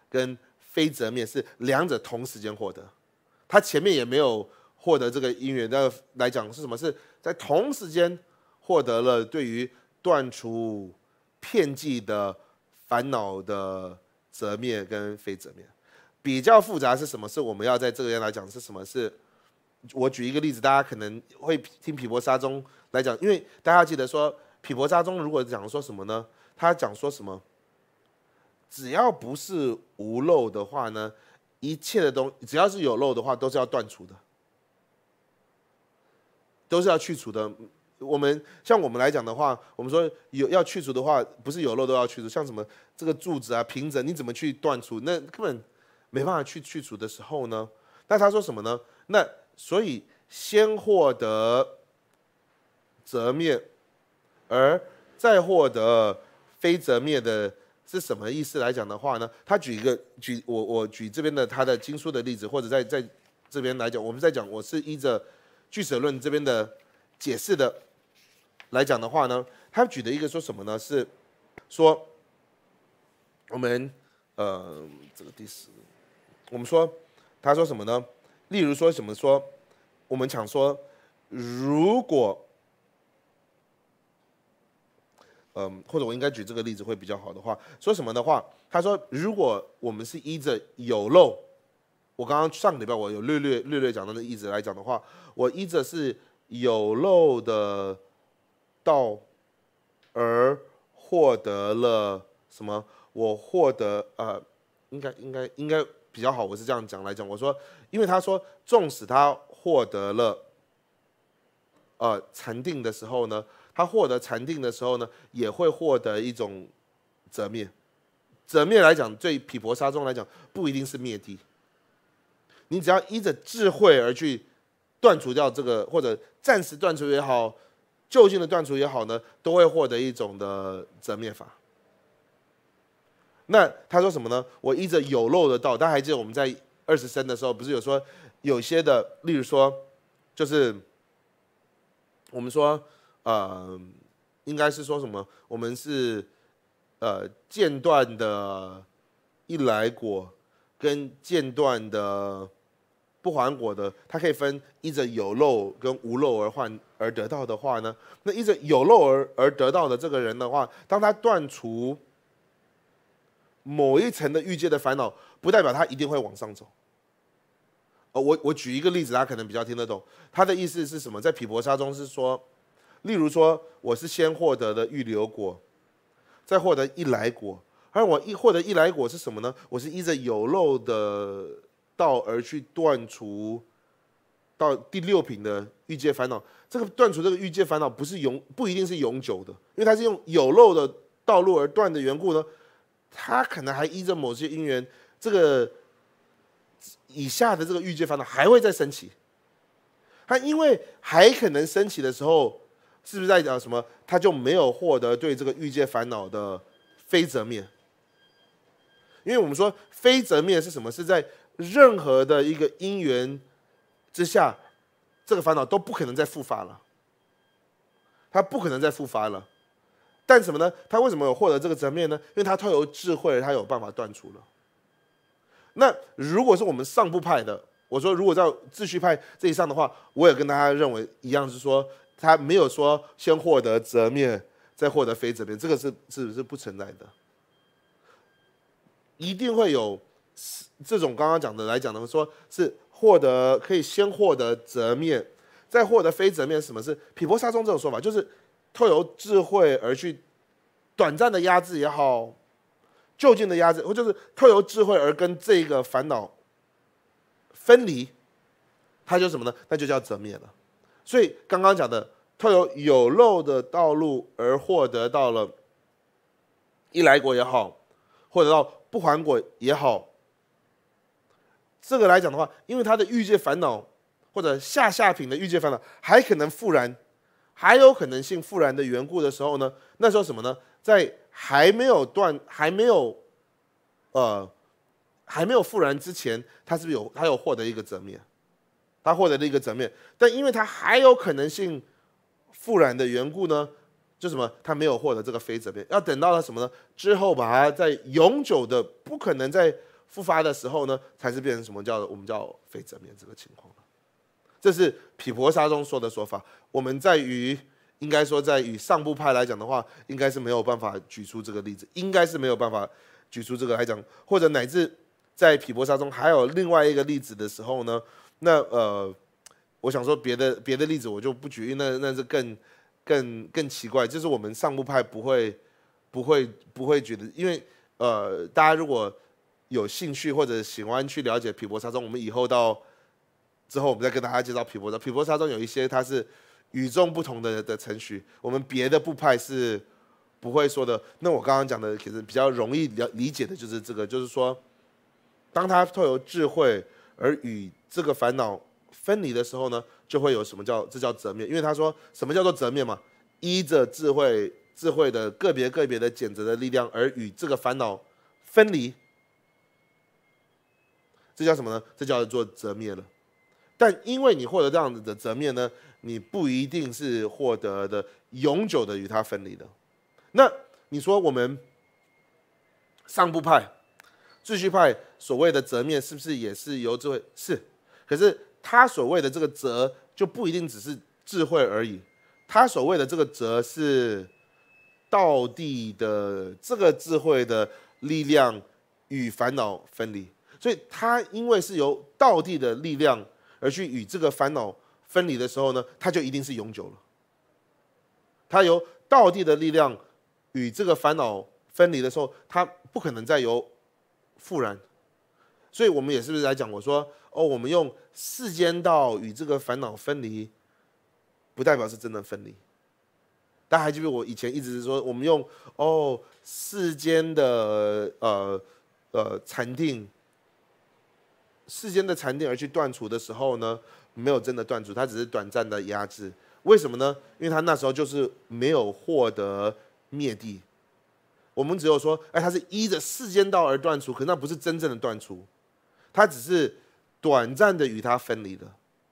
跟非责面，是两者同时间获得。他前面也没有获得这个因缘，那来讲是什么？是在同时间获得了对于断除片计的烦恼的责面跟非责面。比较复杂是什么？是我们要在这个样来讲是什么？是。我举一个例子，大家可能会听匹婆沙中来讲，因为大家记得说匹婆沙中如果讲说什么呢？他讲说什么？只要不是无漏的话呢，一切的东西，只要是有漏的话，都是要断除的，都是要去除的。我们像我们来讲的话，我们说有要去除的话，不是有漏都要去除，像什么这个柱子啊、瓶子，你怎么去断除？那根本没办法去去除的时候呢？那他说什么呢？那所以，先获得则灭，而再获得非则灭的是什么意思来讲的话呢？他举一个举我我举这边的他的经书的例子，或者在在这边来讲，我们在讲我是依着巨舍论这边的解释的来讲的话呢，他举的一个说什么呢？是说我们呃这个第十，我们说他说什么呢？例如说，什么说？我们想说，如果，嗯，或者我应该举这个例子会比较好的话，说什么的话？他说，如果我们是依着有漏，我刚刚上礼拜我有略略略略讲到的例子来讲的话，我依着是有漏的道，而获得了什么？我获得呃，应该应该应该比较好，我是这样讲来讲，我说。因为他说，纵使他获得了，呃，禅定的时候呢，他获得禅定的时候呢，也会获得一种折灭。折灭来讲，对毗婆沙中来讲，不一定是灭地。你只要依着智慧而去断除掉这个，或者暂时断除也好，就近的断除也好呢，都会获得一种的折灭法。那他说什么呢？我依着有漏的道，大家还记得我们在。二十生的时候，不是有说，有些的，例如说，就是我们说，呃，应该是说什么？我们是呃，间断的一来果跟间断的不还果的，它可以分依着有漏跟无漏而换而得到的话呢？那依着有漏而而得到的这个人的话，当他断除某一层的欲界的烦恼。不代表它一定会往上走。呃，我我举一个例子，他可能比较听得懂。他的意思是什么？在匹婆沙中是说，例如说，我是先获得的预留果，再获得一来果。而我一获得一来果是什么呢？我是依着有漏的道而去断除到第六品的欲界烦恼。这个断除这个欲界烦恼不是永不一定是永久的，因为它是用有漏的道路而断的缘故呢。他可能还依着某些因缘。这个以下的这个欲界烦恼还会再升起，他因为还可能升起的时候，是不是在讲什么？他就没有获得对这个欲界烦恼的非则灭？因为我们说非则灭是什么？是在任何的一个因缘之下，这个烦恼都不可能再复发了。他不可能再复发了，但什么呢？他为什么有获得这个责灭呢？因为他太有智慧，他有办法断除了。那如果是我们上部派的，我说如果在秩序派这一上的话，我也跟大家认为一样，是说他没有说先获得则面，再获得非则面，这个是是不是不存在的？一定会有这种刚刚讲的来讲的，说是获得可以先获得则面，再获得非则面，什么是匹波沙中这种说法？就是透由智慧而去短暂的压制也好。就近的压制，或就是透由智慧而跟这个烦恼分离，它就什么呢？那就叫则灭了。所以刚刚讲的，透由有漏的道路而获得到了一来果也好，或者到不还果也好，这个来讲的话，因为他的欲界烦恼或者下下品的欲界烦恼还可能复燃，还有可能性复燃的缘故的时候呢，那时候什么呢？在还没有断，还没有，呃，还没有复燃之前，他是不是有他有获得一个折面？他获得了一个折面，但因为他还有可能性复燃的缘故呢，就什么？他没有获得这个非折面，要等到了什么呢？之后把它在永久的不可能再复发的时候呢，才是变成什么叫我们叫非折面这个情况这是匹婆沙中说的说法。我们在于。应该说，在与上部派来讲的话，应该是没有办法举出这个例子，应该是没有办法举出这个来讲，或者乃至在匹婆沙中还有另外一个例子的时候呢，那呃，我想说别的别的例子我就不举，因为那那是更更更奇怪，就是我们上部派不会不会不会觉得，因为呃，大家如果有兴趣或者喜欢去了解匹婆沙中，我们以后到之后我们再跟大家介绍匹婆沙，匹婆沙中有一些它是。与众不同的的程序，我们别的部派是不会说的。那我刚刚讲的其实比较容易了理解的就是这个，就是说，当他透由智慧而与这个烦恼分离的时候呢，就会有什么叫这叫则灭？因为他说什么叫做则灭嘛？依着智慧，智慧的个别个别的剪择的力量而与这个烦恼分离，这叫什么呢？这叫做则灭了。但因为你获得这样子的则灭呢？你不一定是获得的永久的与它分离的。那你说我们上部派、秩序派所谓的“责面，是不是也是由智慧是？可是他所谓的这个“责，就不一定只是智慧而已。他所谓的这个“责是道地的这个智慧的力量与烦恼分离。所以，他因为是由道地的力量而去与这个烦恼。分离的时候呢，它就一定是永久了。它由道地的力量与这个烦恼分离的时候，它不可能再由复燃。所以，我们也是不是来讲？我说哦，我们用世间道与这个烦恼分离，不代表是真的分离。大家还记得我以前一直是说，我们用哦世间的呃呃禅定、世间的禅定而去断除的时候呢？没有真的断除，他只是短暂的压制。为什么呢？因为他那时候就是没有获得灭地。我们只有说，哎，他是依着世间道而断除，可那不是真正的断除，他只是短暂的与他分离了，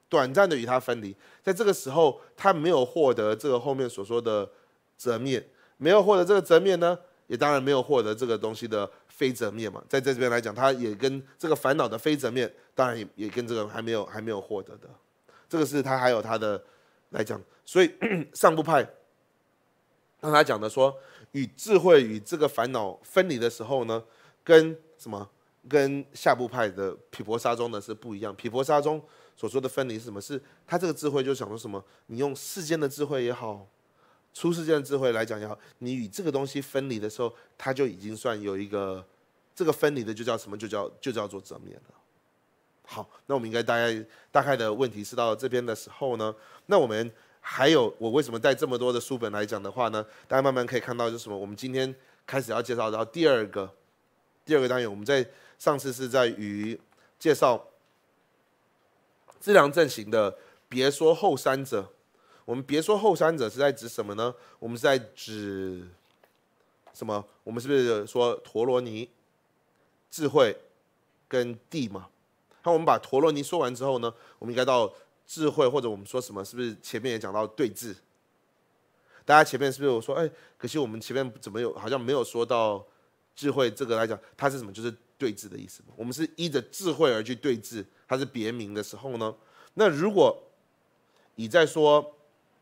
短暂的与他分离。在这个时候，他没有获得这个后面所说的折灭，没有获得这个折灭呢，也当然没有获得这个东西的。非则灭嘛，在这边来讲，他也跟这个烦恼的非则灭，当然也也跟这个还没有还没有获得的，这个是他还有他的来讲，所以上部派刚才讲的说，与智慧与这个烦恼分离的时候呢，跟什么跟下部派的毗婆沙中的是不一样。毗婆沙中所说的分离是什么？是他这个智慧就想说什么？你用世间的智慧也好，出世间的智慧来讲也好，你与这个东西分离的时候，他就已经算有一个。这个分离的就叫什么？就叫就叫做遮面了。好，那我们应该大概大概的问题是到这边的时候呢，那我们还有我为什么带这么多的书本来讲的话呢？大家慢慢可以看到就是什么？我们今天开始要介绍，然后第二个第二个单元，我们在上次是在于介绍自量阵型的，别说后三者，我们别说后三者是在指什么呢？我们是在指什么？我们是不是说陀罗尼？智慧跟地嘛，那我们把陀罗尼说完之后呢，我们应该到智慧，或者我们说什么？是不是前面也讲到对峙？大家前面是不是我说，哎，可惜我们前面怎么有好像没有说到智慧这个来讲，它是什么？就是对峙的意思。我们是依着智慧而去对峙，它是别名的时候呢？那如果你在说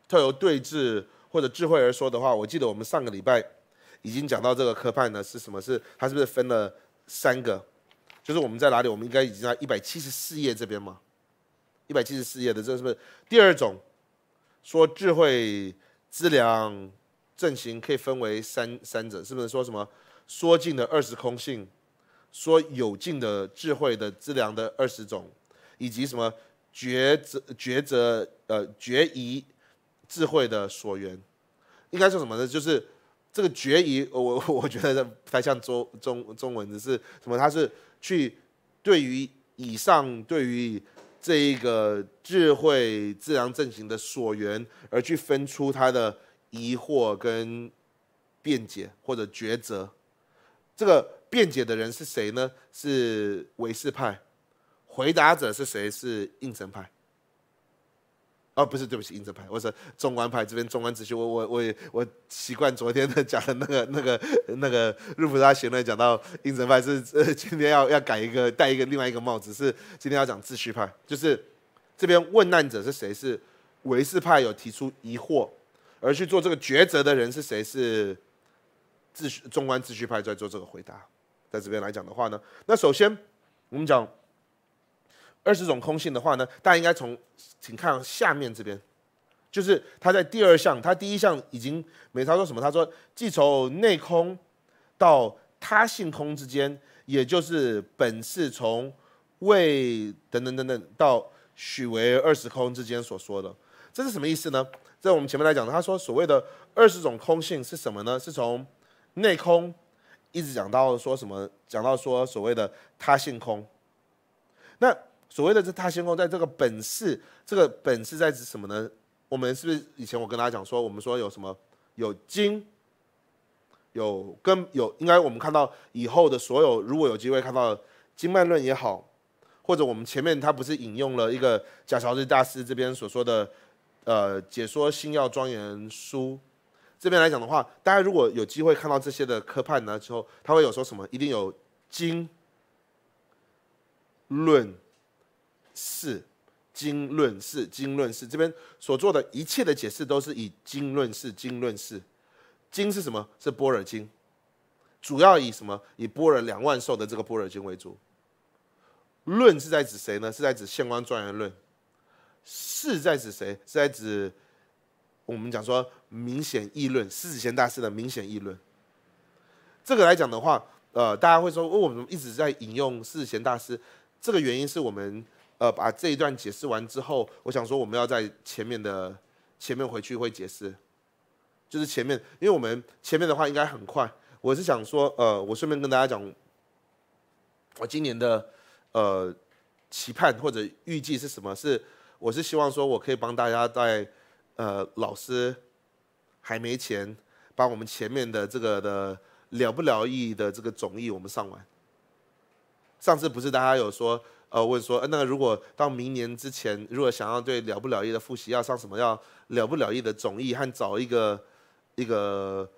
特由对峙或者智慧而说的话，我记得我们上个礼拜已经讲到这个科判呢，是什么？是它是不是分了？三个，就是我们在哪里？我们应该已经在一百七十四页这边吗？一百七十四页的这是不是第二种？说智慧、资粮、阵型可以分为三三者，是不是？说什么？说尽的二十空性，说有尽的智慧的资粮的二十种，以及什么抉择抉择呃决疑智慧的所缘，应该是什么呢？就是。这个决议，我我觉得不太像中中中文的是什么？他是去对于以上对于这一个智慧自然阵型的所缘，而去分出他的疑惑跟辩解或者抉择。这个辩解的人是谁呢？是维世派。回答者是谁？是应神派。哦，不是，对不起，英泽派，我说中观派这边中观秩序，我我我我习惯昨天的讲的那个那个那个日普拉行的讲到英泽派是呃今天要要改一个戴一个另外一个帽子，是今天要讲秩序派，就是这边问难者是谁是维世派有提出疑惑而去做这个抉择的人是谁是秩序中观秩序派在做这个回答，在这边来讲的话呢，那首先我们讲。二十种空性的话呢，大家应该从请看下面这边，就是他在第二项，他第一项已经没他说什么，他说既从内空到他性空之间，也就是本是从未等等等等到许为二十空之间所说的，这是什么意思呢？在我们前面来讲，他说所谓的二十种空性是什么呢？是从内空一直讲到说什么，讲到说所谓的他性空，那。所谓的这大先空，在这个本事，这个本事在指什么呢？我们是不是以前我跟大家讲说，我们说有什么有经，有跟有，应该我们看到以后的所有，如果有机会看到《经脉论》也好，或者我们前面他不是引用了一个贾乔治大师这边所说的，呃，解说《星耀庄严书》这边来讲的话，大家如果有机会看到这些的科判呢之后，他会有说什么？一定有经论。是经论是经论是这边所做的一切的解释都是以经论式，经论式，经是什么？是波尔经，主要以什么？以波尔两万寿的这个波尔经为主。论是在指谁呢？是在指县官庄严论。是在指谁？是在指我们讲说明显议论世贤大师的明显议论。这个来讲的话，呃，大家会说，为什么一直在引用世贤大师？这个原因是我们。呃，把这一段解释完之后，我想说我们要在前面的前面回去会解释，就是前面，因为我们前面的话应该很快。我是想说，呃，我顺便跟大家讲，我今年的呃期盼或者预计是什么？是我是希望说，我可以帮大家在呃老师还没钱，把我们前面的这个的了不了意的这个总义我们上完。上次不是大家有说。呃，问说，那如果到明年之前，如果想要对了不了意的复习，要上什么？要了不了意的总意，和找一个一个，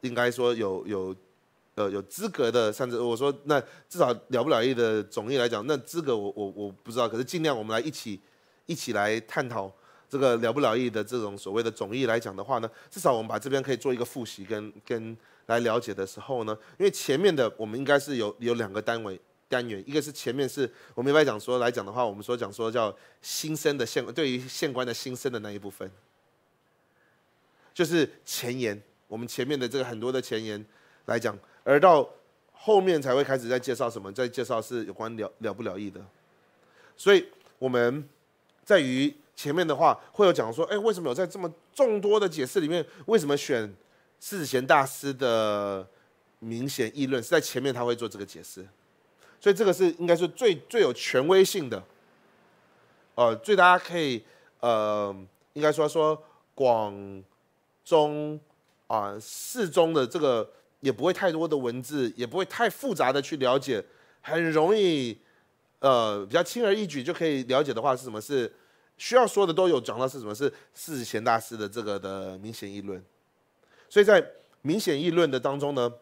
应该说有有，呃，有资格的。甚至我说，那至少了不了意的总意来讲，那资格我我我不知道。可是尽量我们来一起一起来探讨这个了不了意的这种所谓的总义来讲的话呢，至少我们把这边可以做一个复习跟跟来了解的时候呢，因为前面的我们应该是有有两个单位。单元，一个是前面是我们一般讲说来讲的话，我们所讲说叫新生的县，对于县官的新生的那一部分，就是前言，我们前面的这个很多的前言来讲，而到后面才会开始在介绍什么，在介绍是有关了了不了义的。所以我们在于前面的话会有讲说，哎，为什么有在这么众多的解释里面，为什么选世贤大师的明显议论是在前面他会做这个解释？所以这个是应该说最最有权威性的，呃，最大家可以呃，应该说说广中啊四中的这个也不会太多的文字，也不会太复杂的去了解，很容易呃比较轻而易举就可以了解的话是什么是需要说的都有讲到是什么是是贤大师的这个的明显议论，所以在明显议论的当中呢，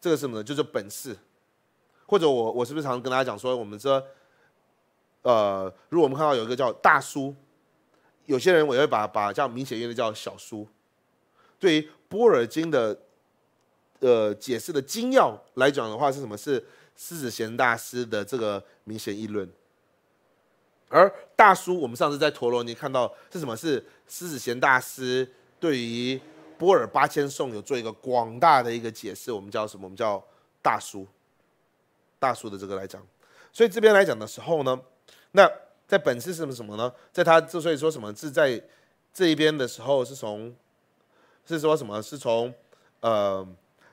这个什么呢就是本事。或者我我是不是常常跟大家讲说，我们说，呃，如果我们看到有一个叫大叔，有些人我会把把叫明显议的叫小叔。对于波尔金的，呃，解释的精要来讲的话是什么？是狮子贤大师的这个明显议论。而大叔，我们上次在陀罗尼看到是什么？是狮子贤大师对于波尔八千颂有做一个广大的一个解释。我们叫什么？我们叫大叔。大叔的这个来讲，所以这边来讲的时候呢，那在本次是什么什么呢？在他之所以说什么是在这一边的时候是从，是说什么是从呃，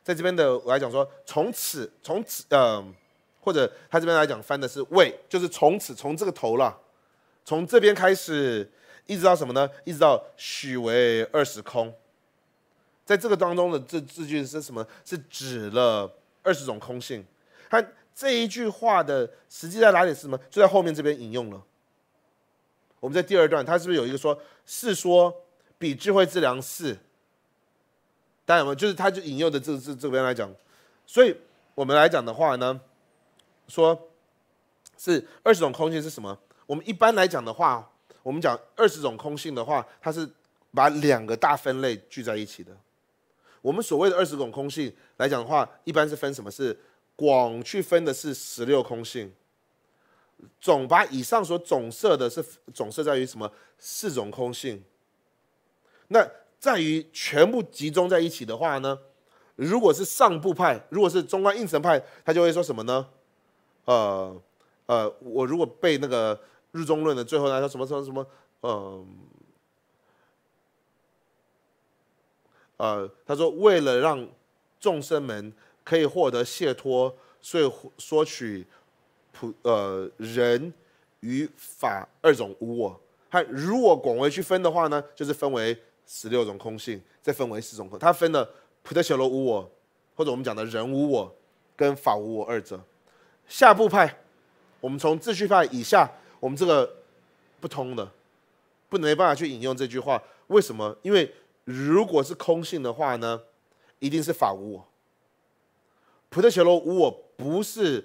在这边的我来讲说从此从此呃，或者他这边来讲翻的是为，就是从此从这个头了，从这边开始一直到什么呢？一直到许为二十空，在这个当中的这字句是什么？是指了二十种空性，他。这一句话的实际在哪里？是什么？就在后面这边引用了。我们在第二段，他是不是有一个说？是说比智慧智良是，大家有就是他就引用的这这这边来讲，所以我们来讲的话呢，说是二十种空性是什么？我们一般来讲的话，我们讲二十种空性的话，它是把两个大分类聚在一起的。我们所谓的二十种空性来讲的话，一般是分什么是？广去分的是十六空性，总把以上所总设的是总设在于什么四种空性？那在于全部集中在一起的话呢？如果是上部派，如果是中观应神派，他就会说什么呢？呃呃，我如果背那个日中论的最后他说什么什么什么？嗯呃，他说为了让众生们。可以获得解脱，所以索取普呃人与法二种无我。它如果广为去分的话呢，就是分为十六种空性，再分为四种空。它分了普特小罗无我，或者我们讲的人无我跟法无我二者。下部派，我们从秩序派以下，我们这个不通的，不能没办法去引用这句话。为什么？因为如果是空性的话呢，一定是法无我。普特切罗无我不是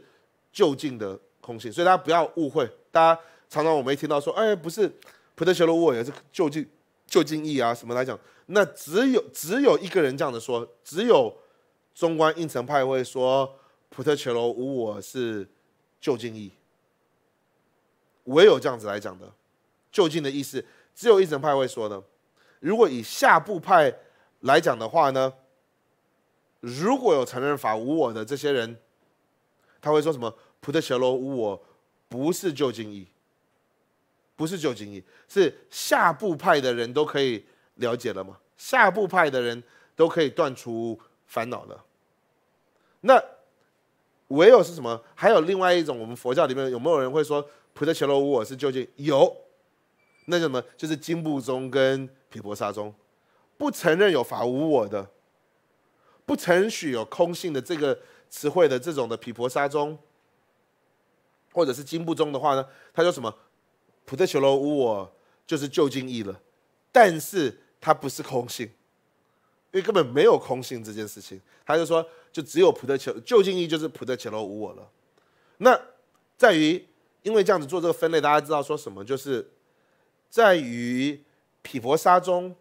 就近的空性，所以大家不要误会。大家常常我没听到说，哎，不是普特切罗无我也是就近就近义啊什么来讲？那只有只有一个人这样子说，只有中观应城派会说普特切罗无我是就近义。我也有这样子来讲的，就近的意思，只有应城派会说的。如果以下部派来讲的话呢？如果有承认法无我的这些人，他会说什么？菩提伽罗无我，不是旧经义。不是旧经义，是下部派的人都可以了解了吗？下部派的人都可以断除烦恼了。那唯有是什么？还有另外一种，我们佛教里面有没有人会说菩提伽罗无我是旧经？有，那什么？就是金部宗跟毗婆沙宗，不承认有法无我的。不承许有空性的这个词汇的这种的毗婆沙宗，或者是经部中的话呢，他说什么“普特求罗无我”就是就近义了，但是它不是空性，因为根本没有空性这件事情。他就说，就只有“普特求就近义”就是“普特求罗无我”了。那在于，因为这样子做这个分类，大家知道说什么，就是在于毗婆沙中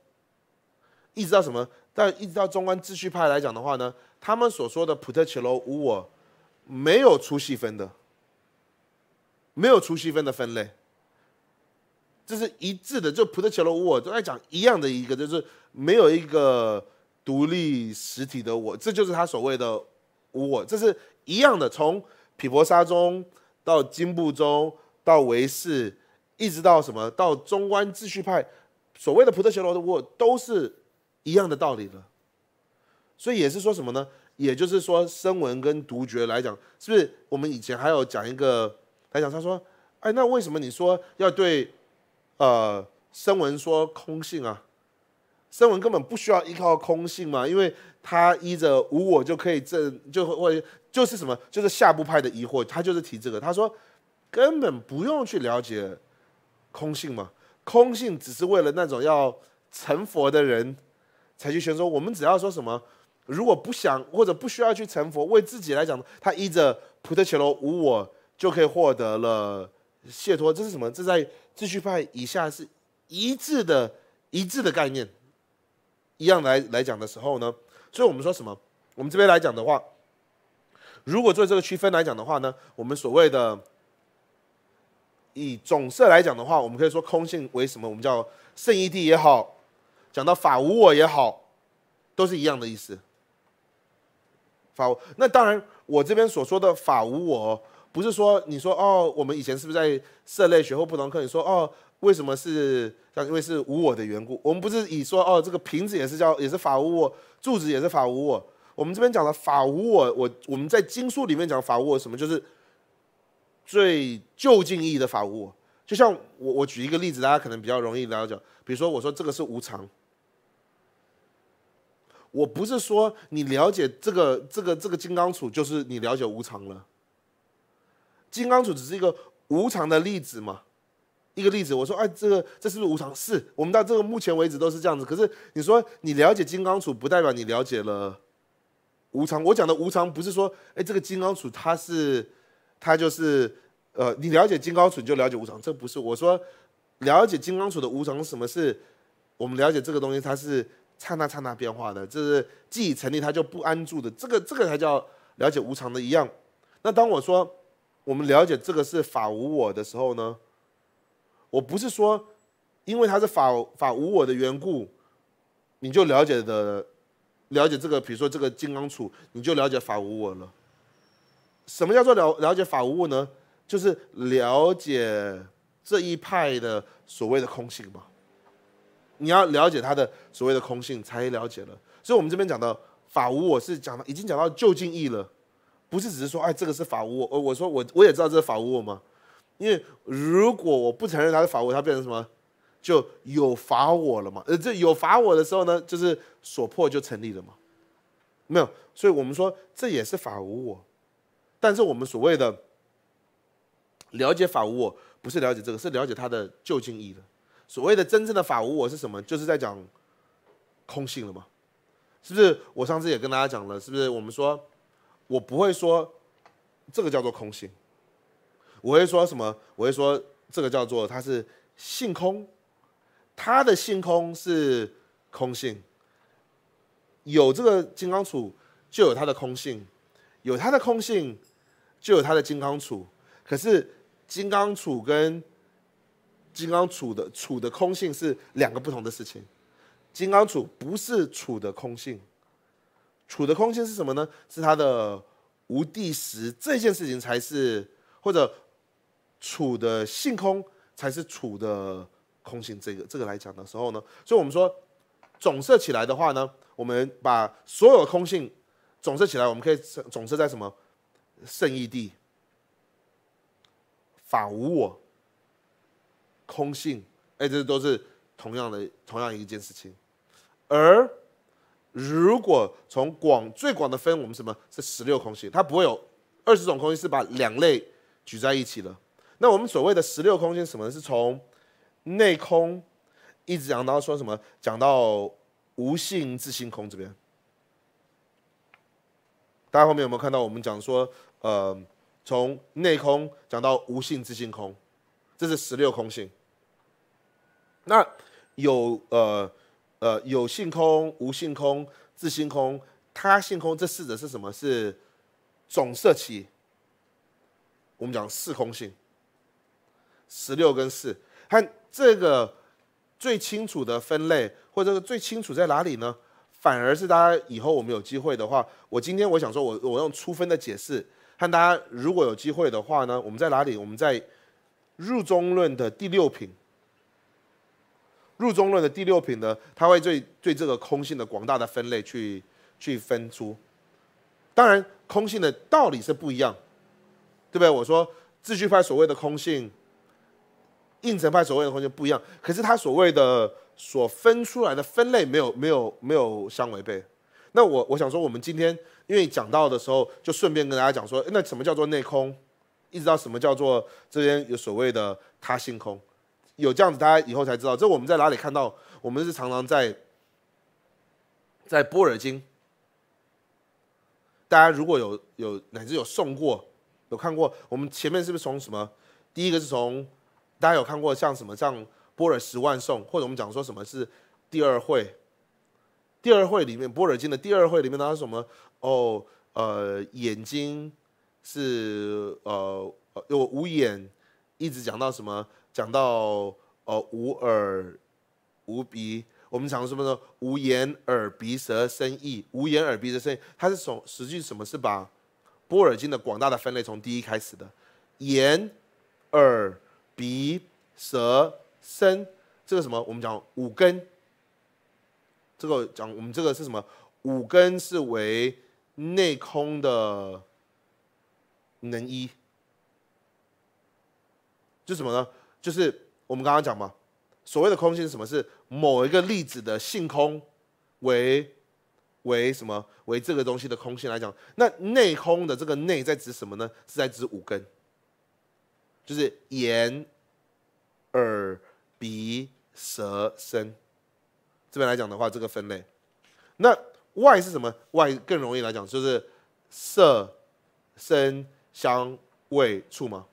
一直到什么。但一直到中观秩序派来讲的话呢，他们所说的“普特切罗无我”，没有出细分的，没有出细分的分类，这是一致的。就“普特切罗无我”都在讲一样的一个，就是没有一个独立实体的我，这就是他所谓的“无我”，这是一样的。从毗婆沙中到金部中到唯识，一直到什么，到中观秩序派，所谓的“普特切罗的无我”，都是。一样的道理了，所以也是说什么呢？也就是说，声闻跟独觉来讲，是不是我们以前还有讲一个？来讲他说，哎，那为什么你说要对，呃，声闻说空性啊？声闻根本不需要依靠空性嘛，因为他依着无我就可以证，就会就是什么？就是下部派的疑惑，他就是提这个，他说根本不用去了解空性嘛，空性只是为了那种要成佛的人。才去说，我们只要说什么，如果不想或者不需要去成佛，为自己来讲，他依着菩提切罗无我，就可以获得了解脱。这是什么？这在秩序派以下是一致的一致的概念，一样来来讲的时候呢，所以我们说什么？我们这边来讲的话，如果做这个区分来讲的话呢，我们所谓的以总色来讲的话，我们可以说空性为什么？我们叫圣义地也好。讲到法无我也好，都是一样的意思。法无那当然，我这边所说的法无我不是说你说哦，我们以前是不是在社类学或不同课？你说哦，为什么是？因为是无我的缘故。我们不是以说哦，这个瓶子也是叫也是法无我，柱子也是法无我。我们这边讲的法无我，我我们在经书里面讲法无我什么，就是最就近意义的法无我。就像我我举一个例子，大家可能比较容易了解，比如说我说这个是无常。我不是说你了解这个这个这个金刚杵就是你了解无常了。金刚杵只是一个无常的例子嘛，一个例子。我说，哎，这个这是不是无常？是我们到这个目前为止都是这样子。可是你说你了解金刚杵，不代表你了解了无常。我讲的无常不是说，哎，这个金刚杵它是它就是呃，你了解金刚杵你就了解无常，这不是。我说了解金刚杵的无常什么是我们了解这个东西，它是。刹那刹那变化的，这是既已成立，它就不安住的。这个这个才叫了解无常的一样。那当我说我们了解这个是法无我的时候呢，我不是说因为它是法法无我的缘故，你就了解的了解这个，比如说这个金刚杵，你就了解法无我了。什么叫做了了解法无我呢？就是了解这一派的所谓的空性嘛。你要了解他的所谓的空性，才了解了。所以，我们这边讲到法无我是讲的，已经讲到就近义了，不是只是说，哎，这个是法无我。我我说我我也知道这是法无我吗？因为如果我不承认它是法无我，它变成什么？就有法我了嘛？呃，这有法我的时候呢，就是所破就成立了嘛？没有，所以我们说这也是法无我。但是我们所谓的了解法无我，不是了解这个，是了解他的就近义的。所谓的真正的法无我是什么？就是在讲空性了吗？是不是？我上次也跟大家讲了，是不是？我们说我不会说这个叫做空性，我会说什么？我会说这个叫做它是性空，它的性空是空性，有这个金刚杵就有它的空性，有它的空性就有它的金刚杵。可是金刚杵跟金刚杵的杵的空性是两个不同的事情，金刚杵不是杵的空性，杵的空性是什么呢？是它的无地时这件事情才是，或者杵的性空才是杵的空性。这个这个来讲的时候呢，所以我们说总摄起来的话呢，我们把所有空性总摄起来，我们可以总摄在什么？圣义地法无我。空性，哎，这都是同样的，同样一件事情。而如果从广最广的分，我们什么是十六空性？它不会有二十种空性，是把两类举在一起了。那我们所谓的十六空性，什么是从内空一直讲到说什么，讲到无性自性空这边？大家后面有没有看到我们讲说，呃，从内空讲到无性自性空，这是十六空性。那有呃呃有性空无性空自性空他性空这四者是什么？是总色起。我们讲四空性。十六跟四，看这个最清楚的分类，或者最清楚在哪里呢？反而是大家以后我们有机会的话，我今天我想说，我我用粗分的解释，看大家如果有机会的话呢，我们在哪里？我们在入中论的第六品。入中论的第六品呢，他会对对这个空性的广大的分类去去分出，当然空性的道理是不一样，对不对？我说自序派所谓的空性，应成派所谓的空性不一样，可是他所谓的所分出来的分类没有没有没有相违背。那我我想说，我们今天因为讲到的时候，就顺便跟大家讲说，那什么叫做内空，一直到什么叫做这边有所谓的他性空。有这样子，大家以后才知道。这我们在哪里看到？我们是常常在在波尔金。大家如果有有，乃至有送过，有看过。我们前面是不是从什么？第一个是从大家有看过像什么？像波尔十万送，或者我们讲说什么？是第二会。第二会里面波尔金的第二会里面他是什么？哦，呃，眼睛是呃有五眼，一直讲到什么？讲到哦，无耳、无鼻，我们常说什么？无眼、耳、鼻、舌、身、意。无眼、耳、鼻舌身，意，它是从实际什么是把波尔津的广大的分类从第一开始的。眼、耳、鼻、舌、身，这个什么？我们讲五根。这个讲我们这个是什么？五根是为内空的能医。就什么呢？就是我们刚刚讲嘛，所谓的空性是什么？是某一个粒子的性空，为为什么为这个东西的空性来讲？那内空的这个内在指什么呢？是在指五根，就是眼、耳、鼻、舌、身这边来讲的话，这个分类。那外是什么？外更容易来讲，就是色、声、香、味、触吗？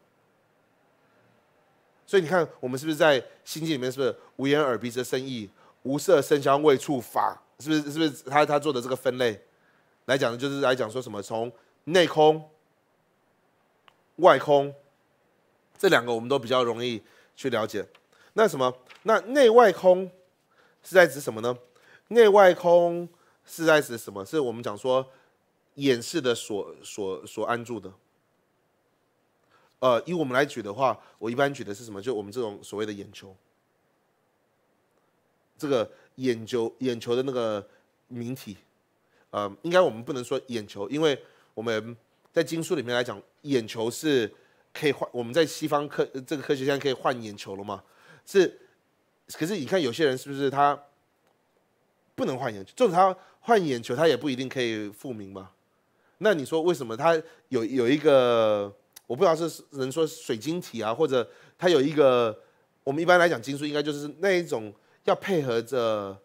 所以你看，我们是不是在《心经》里面是不是无眼耳鼻舌身意，无色声香味触法？是不是？是不是？他他做的这个分类来讲就是来讲说什么？从内空、外空这两个，我们都比较容易去了解。那什么？那内外空是在指什么呢？内外空是在指什么？是我们讲说眼饰的所、所、所安住的。呃，以我们来举的话，我一般举的是什么？就我们这种所谓的眼球，这个眼球眼球的那个明体，呃，应该我们不能说眼球，因为我们在经书里面来讲，眼球是可以换，我们在西方科这个科学家可以换眼球了吗？是，可是你看有些人是不是他不能换眼球，就是他换眼球，他也不一定可以复明嘛？那你说为什么他有有一个？我不知道是人说水晶体啊，或者它有一个，我们一般来讲，金属应该就是那一种要配合着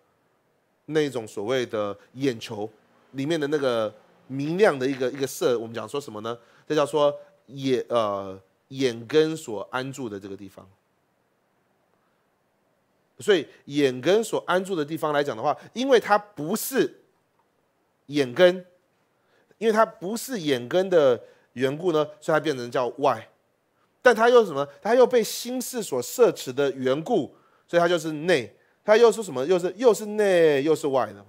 那一种所谓的眼球里面的那个明亮的一个一个色，我们讲说什么呢？这叫说眼呃眼根所安住的这个地方。所以眼根所安住的地方来讲的话，因为它不是眼根，因为它不是眼根的。缘故呢，所以它变成叫外，但它又什么？它又被心事所摄持的缘故，所以它就是内。它又是什么？又是又是内又是外的嘛？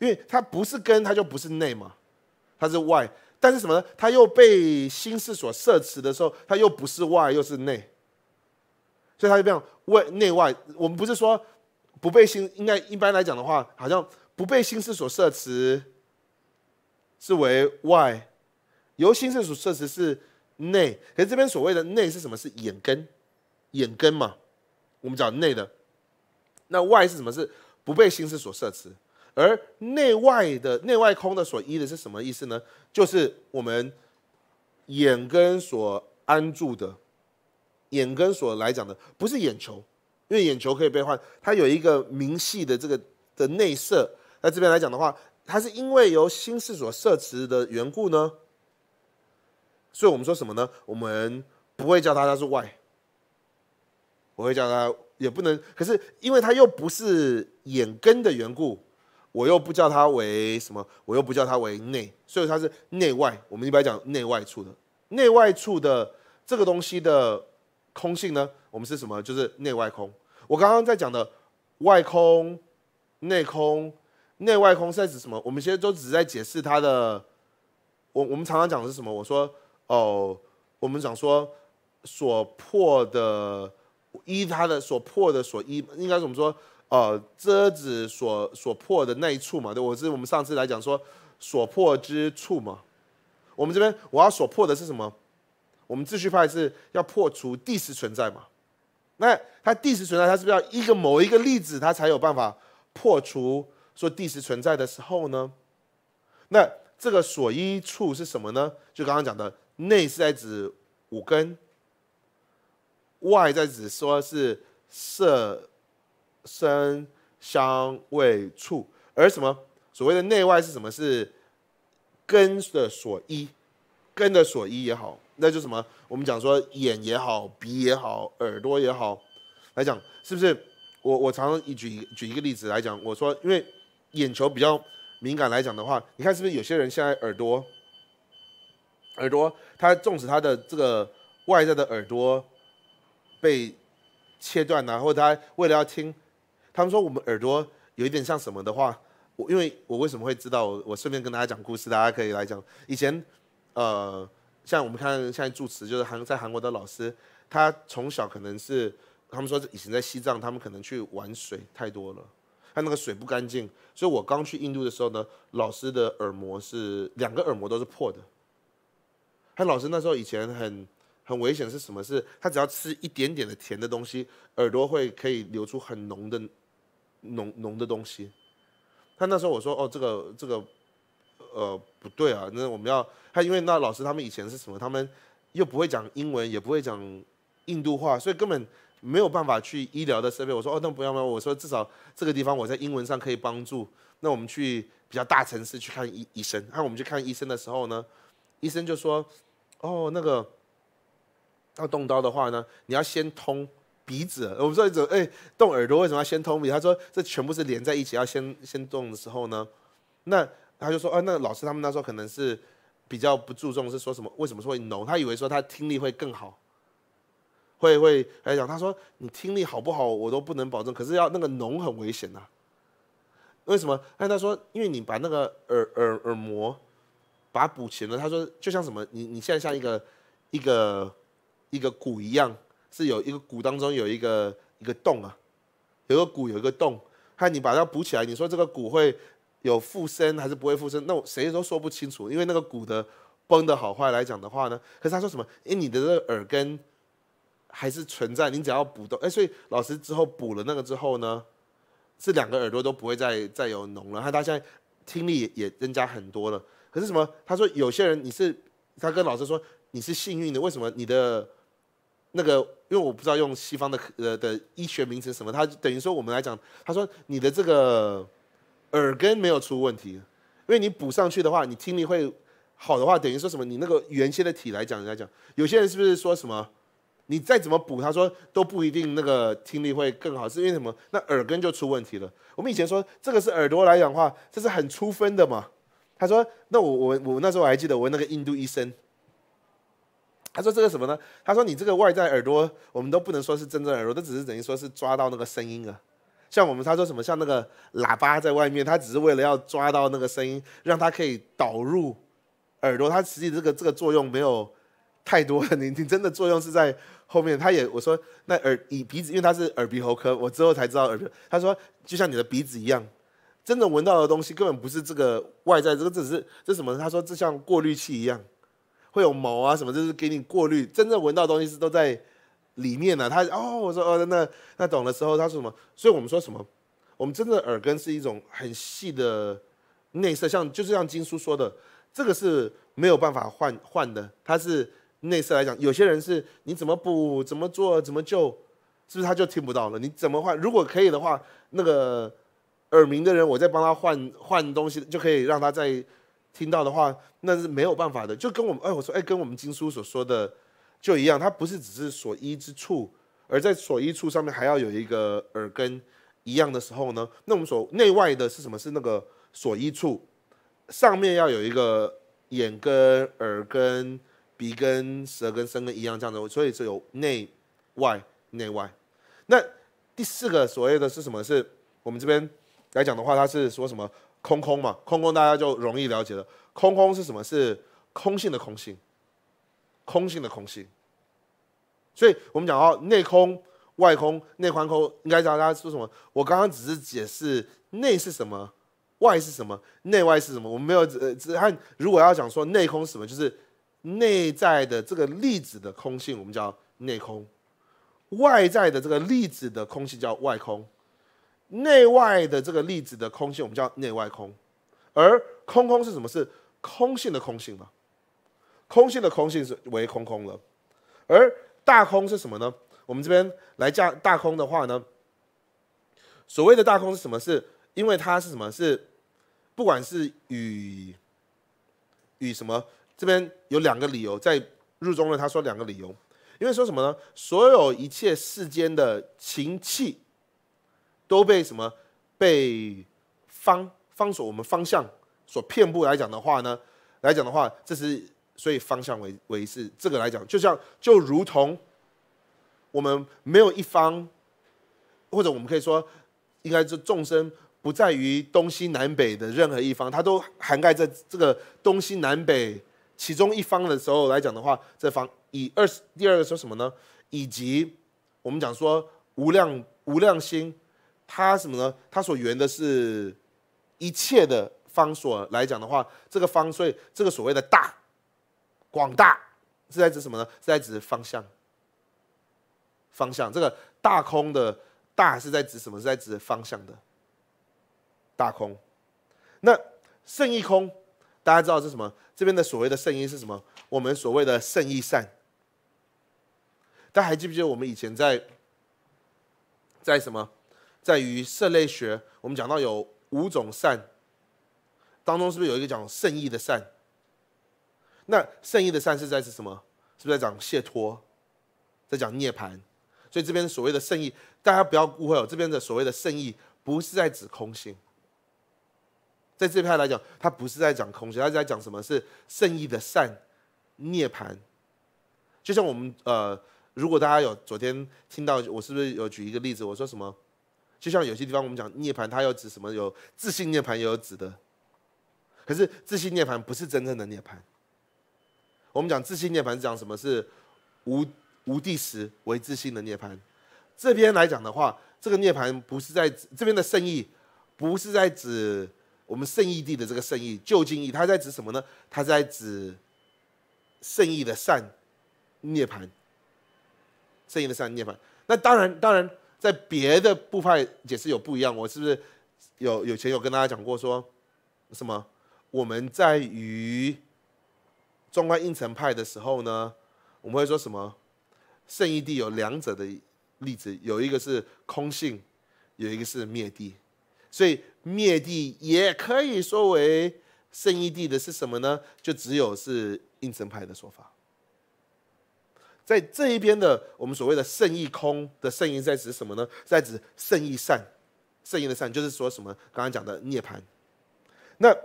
因为它不是根，它就不是内嘛，它是外。但是什么呢？它又被心事所摄持的时候，它又不是外，又是内。所以它就变外内外。我们不是说不被心，应该一般来讲的话，好像不被心事所摄持。是为外，由心识所摄持是内，可是这边所谓的内是什么？是眼根，眼根嘛，我们讲内的。那外是什么？是不被心识所摄持，而内外的、内外空的所依的是什么意思呢？就是我们眼根所安住的，眼根所来讲的，不是眼球，因为眼球可以被换，它有一个明细的这个的内色。那这边来讲的话。它是因为由心事所摄持的缘故呢，所以我们说什么呢？我们不会叫它它是外，我会叫它也不能。可是因为它又不是眼根的缘故，我又不叫它为什么？我又不叫它为内，所以它是内外。我们一般讲内外处的，内外处的这个东西的空性呢，我们是什么？就是内外空。我刚刚在讲的外空、内空。内外空是在指什么？我们现在都只是在解释它的，我我们常常讲是什么？我说哦，我们讲说所破的依它的所破的所依，应该怎么说？呃，遮子所所破的那一处嘛，对，我是我们上次来讲说所破之处嘛。我们这边我要所破的是什么？我们秩序派是要破除地势存在嘛？那它地势存在，它是不是要一个某一个例子，它才有办法破除？说地势存在的时候呢，那这个所依处是什么呢？就刚刚讲的内是在指五根，外在指说是色、声、香、味、触，而什么所谓的内外是什么？是根的所依，根的所依也好，那就什么？我们讲说眼也好，鼻也好，耳朵也好，来讲是不是？我我常常举举一个例子来讲，我说因为。眼球比较敏感来讲的话，你看是不是有些人现在耳朵，耳朵他纵使他的这个外在的耳朵被切断啊，或者他为了要听，他们说我们耳朵有一点像什么的话，我因为我为什么会知道？我我顺便跟大家讲故事，大家可以来讲。以前，呃，像我们看现在住持就是韩在韩国的老师，他从小可能是他们说以前在西藏，他们可能去玩水太多了。那个水不干净，所以我刚去印度的时候呢，老师的耳膜是两个耳膜都是破的。他老师那时候以前很很危险是什么？是他只要吃一点点的甜的东西，耳朵会可以流出很浓的浓浓的东西。他那时候我说哦，这个这个，呃，不对啊，那我们要他因为那老师他们以前是什么？他们又不会讲英文，也不会讲印度话，所以根本。没有办法去医疗的设备，我说哦，那不要吗？我说至少这个地方我在英文上可以帮助。那我们去比较大城市去看医医生，那我们去看医生的时候呢，医生就说哦，那个要动刀的话呢，你要先通鼻子。我们说怎哎动耳朵为什么要先通鼻？他说这全部是连在一起，要先先动的时候呢，那他就说啊，那老师他们那时候可能是比较不注重，是说什么为什么说会聋，他以为说他听力会更好。会会来讲，他说你听力好不好我都不能保证。可是要那个脓很危险呐，为什么？哎，他说因为你把那个耳耳耳膜把它补齐了。他说就像什么，你你现在像一个一个一个鼓一样，是有一个鼓当中有一个一个洞啊，有个鼓有一个洞。看你把它补起来，你说这个鼓会有复身还是不会复身？那谁都说不清楚，因为那个鼓的崩的好坏来讲的话呢？可是他说什么？因你的这个耳根。还是存在，你只要补都哎，所以老师之后补了那个之后呢，是两个耳朵都不会再再有脓了，他他现在听力也增加很多了。可是什么？他说有些人你是他跟老师说你是幸运的，为什么？你的那个因为我不知道用西方的呃的医学名词什么，他等于说我们来讲，他说你的这个耳根没有出问题，因为你补上去的话，你听力会好的话，等于说什么？你那个原先的体来讲来讲，有些人是不是说什么？你再怎么补，他说都不一定那个听力会更好，是因为什么？那耳根就出问题了。我们以前说这个是耳朵来讲话，这是很出分的嘛。他说：“那我我我那时候还记得，我那个印度医生，他说这个什么呢？他说你这个外在耳朵，我们都不能说是真正耳朵，这只是等于说是抓到那个声音啊。像我们他说什么，像那个喇叭在外面，他只是为了要抓到那个声音，让它可以导入耳朵，它实际这个这个作用没有太多。你你真的作用是在。”后面他也我说那耳以鼻子，因为他是耳鼻喉科，我之后才知道耳鼻。他说就像你的鼻子一样，真的闻到的东西根本不是这个外在，这个只是这什么？他说这像过滤器一样，会有毛啊什么，就是给你过滤。真正闻到的东西是都在里面啊。他哦，我说哦那那懂的时候，他说什么？所以我们说什么？我们真的耳根是一种很细的内塞，像就是像经书说的，这个是没有办法换换的，它是。内视来讲，有些人是你怎么补、怎么做、怎么救，是不是他就听不到了？你怎么换？如果可以的话，那个耳鸣的人，我再帮他换换东西，就可以让他再听到的话，那是没有办法的。就跟我们哎，我说哎，跟我们经书所说的就一样，他不是只是所依之处，而在所依处上面还要有一个耳根一样的时候呢。那我们所内外的是什么？是那个所依处上面要有一个眼根、耳根。鼻跟舌跟身根一样，这样的，所以是有内外内外。那第四个所谓的是什么？是我们这边来讲的话，它是说什么空空嘛？空空大家就容易了解了。空空是什么？是空性的空性，空性的空性。所以我们讲到内空、外空、内宽空，应该知道大家说什么。我刚刚只是解释内是什么，外是什么，内外是什么。我们没有呃只看如果要讲说内空什么，就是。内在的这个粒子的空性，我们叫内空；外在的这个粒子的空性叫外空；内外的这个粒子的空性，我们叫内外空。而空空是什么？是空性的空性吗？空性的空性是为空空了。而大空是什么呢？我们这边来讲大空的话呢，所谓的大空是什么？是因为它是什么？是不管是与与什么？这边有两个理由，在入中呢，他说两个理由，因为说什么呢？所有一切世间的情气都被什么被方方所我们方向所遍布来讲的话呢，来讲的话，这是所以方向为为是这个来讲，就像就如同我们没有一方，或者我们可以说，应该是众生不在于东西南北的任何一方，它都涵盖在这个东西南北。其中一方的时候来讲的话，这方以二十第二个说什么呢？以及我们讲说无量无量心，它什么呢？它所圆的是一切的方所来讲的话，这个方，所以这个所谓的大广大是在指什么呢？是在指方向。方向这个大空的大是在指什么？是在指方向的大空。那胜一空。大家知道是什么？这边的所谓的圣意是什么？我们所谓的圣意善。大家还记不记得我们以前在，在什么？在于色类学，我们讲到有五种善，当中是不是有一个讲圣意的善？那圣意的善是在是什么？是不是在讲解脱，在讲涅槃？所以这边所谓的圣意，大家不要误会哦，这边的所谓的圣意不是在指空性。在这派来讲，他不是在讲空性，他是在讲什么是圣意的善涅槃。就像我们呃，如果大家有昨天听到我是不是有举一个例子，我说什么？就像有些地方我们讲涅槃，它又指什么？有自信涅槃也有指的。可是自信涅槃不是真正的涅槃。我们讲自信涅槃是讲什么是无无地时为自信的涅槃。这边来讲的话，这个涅槃不是在这边的圣意，不是在指。我们圣义地的这个圣意究竟意，它在指什么呢？它在指圣义的善涅槃，圣义的善涅槃。那当然，当然在别的部派解释有不一样。我是不是有有前有跟大家讲过，说什么？我们在于中观应承派的时候呢，我们会说什么？圣义地有两者的例子，有一个是空性，有一个是灭地，所以。灭地也可以说为圣义地的是什么呢？就只有是应成派的说法。在这一边的我们所谓的圣义空的圣义，在指什么呢？在指圣义善，圣义的善就是说什么？刚刚讲的涅槃。那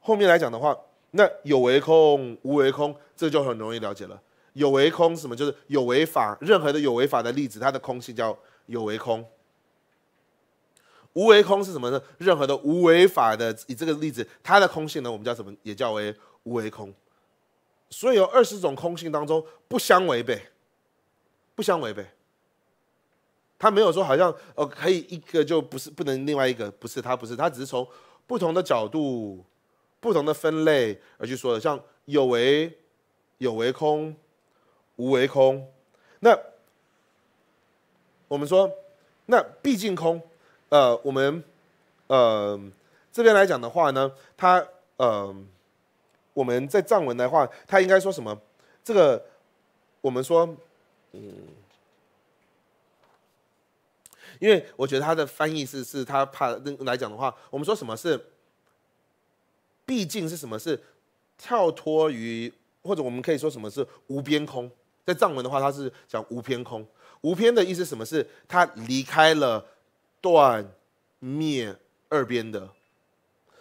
后面来讲的话，那有为空无为空，这就很容易了解了。有为空什么？就是有为法，任何的有为法的例子，它的空性叫有为空。无为空是什么呢？任何的无为法的，以这个例子，它的空性呢，我们叫什么？也叫为无为空。所以有二十种空性当中，不相违背，不相违背。他没有说好像呃可以一个就不是不能另外一个不是，他不是，他只是从不同的角度、不同的分类而去说的。像有为、有为空、无为空。那我们说，那毕竟空。呃，我们呃这边来讲的话呢，他呃我们在藏文的话，他应该说什么？这个我们说嗯，因为我觉得他的翻译是是，他怕来讲的话，我们说什么是？毕竟是什么是跳脱于，或者我们可以说什么是无边空？在藏文的话，他是讲无边空。无边的意思什么是？他离开了。断灭二边的，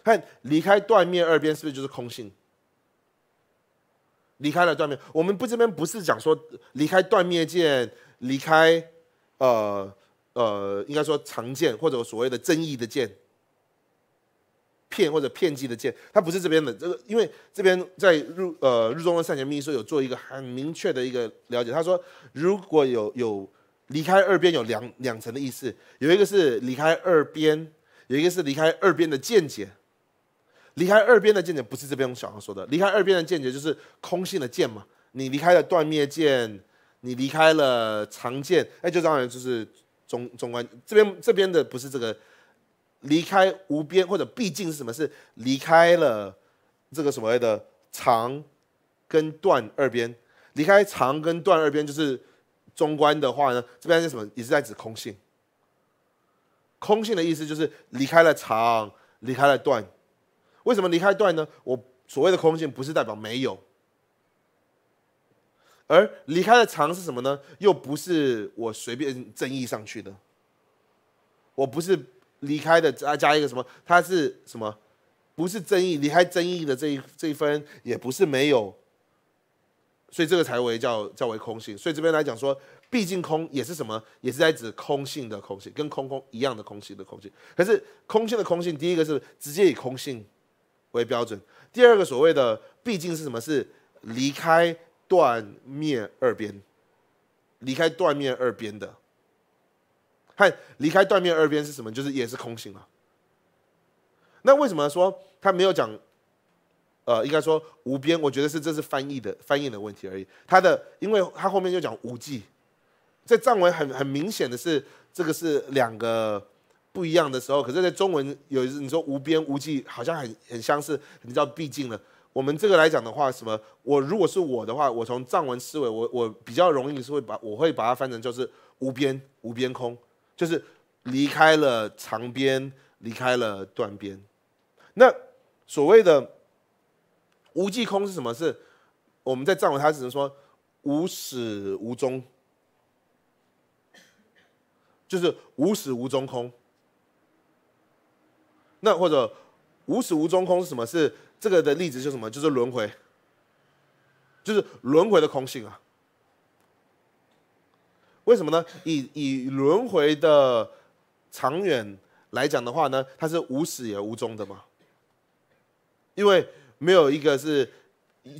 看离开断灭二边是不是就是空性？离开了断灭，我们不这边不是讲说离开断灭剑，离开呃呃，应该说长剑或者所谓的正义的剑，片或者片迹的剑，它不是这边的。这个因为这边在入呃入中的善权秘书有做一个很明确的一个了解，他说如果有有。离开二边有两两层的意思，有一个是离开二边，有一个是离开二边的见解。离开二边的见解不是这边小黄说的，离开二边的见解就是空性的见嘛。你离开了断灭见，你离开了常见，哎，就当然就是中中观这边这边的不是这个离开无边或者毕竟是什么是离开了这个所谓的长跟断二边，离开长跟断二边就是。中观的话呢，这边是什么？也是在指空性。空性的意思就是离开了长，离开了断。为什么离开断呢？我所谓的空性不是代表没有，而离开的长是什么呢？又不是我随便争议上去的。我不是离开的，再加一个什么？它是什么？不是争议，离开争议的这一这一分，也不是没有。所以这个才为较较为空性，所以这边来讲说，毕竟空也是什么，也是在指空性的空性，跟空空一样的空性的空性。可是空性的空性，第一个是直接以空性为标准，第二个所谓的毕竟是什么，是离开断灭二边，离开断灭二边的，看离开断面二边是什么，就是也是空性了。那为什么说他没有讲？呃，应该说无边，我觉得是这是翻译的翻译的问题而已。他的，因为他后面就讲无际，在藏文很很明显的是，这个是两个不一样的时候。可是，在中文有你说无边无际，好像很很相似。你知道，毕竟呢，我们这个来讲的话，什么？我如果是我的话，我从藏文思维，我我比较容易是会把我会把它翻成就是无边无边空，就是离开了长边，离开了断边。那所谓的。无际空是什么？是我们在藏文，它只能说无始无终，就是无始无终空。那或者无始无终空是什么？是这个的例子，就什么？就是轮回，就是轮回的空性啊。为什么呢？以以轮回的长远来讲的话呢，它是无始也无终的嘛。因为没有一个是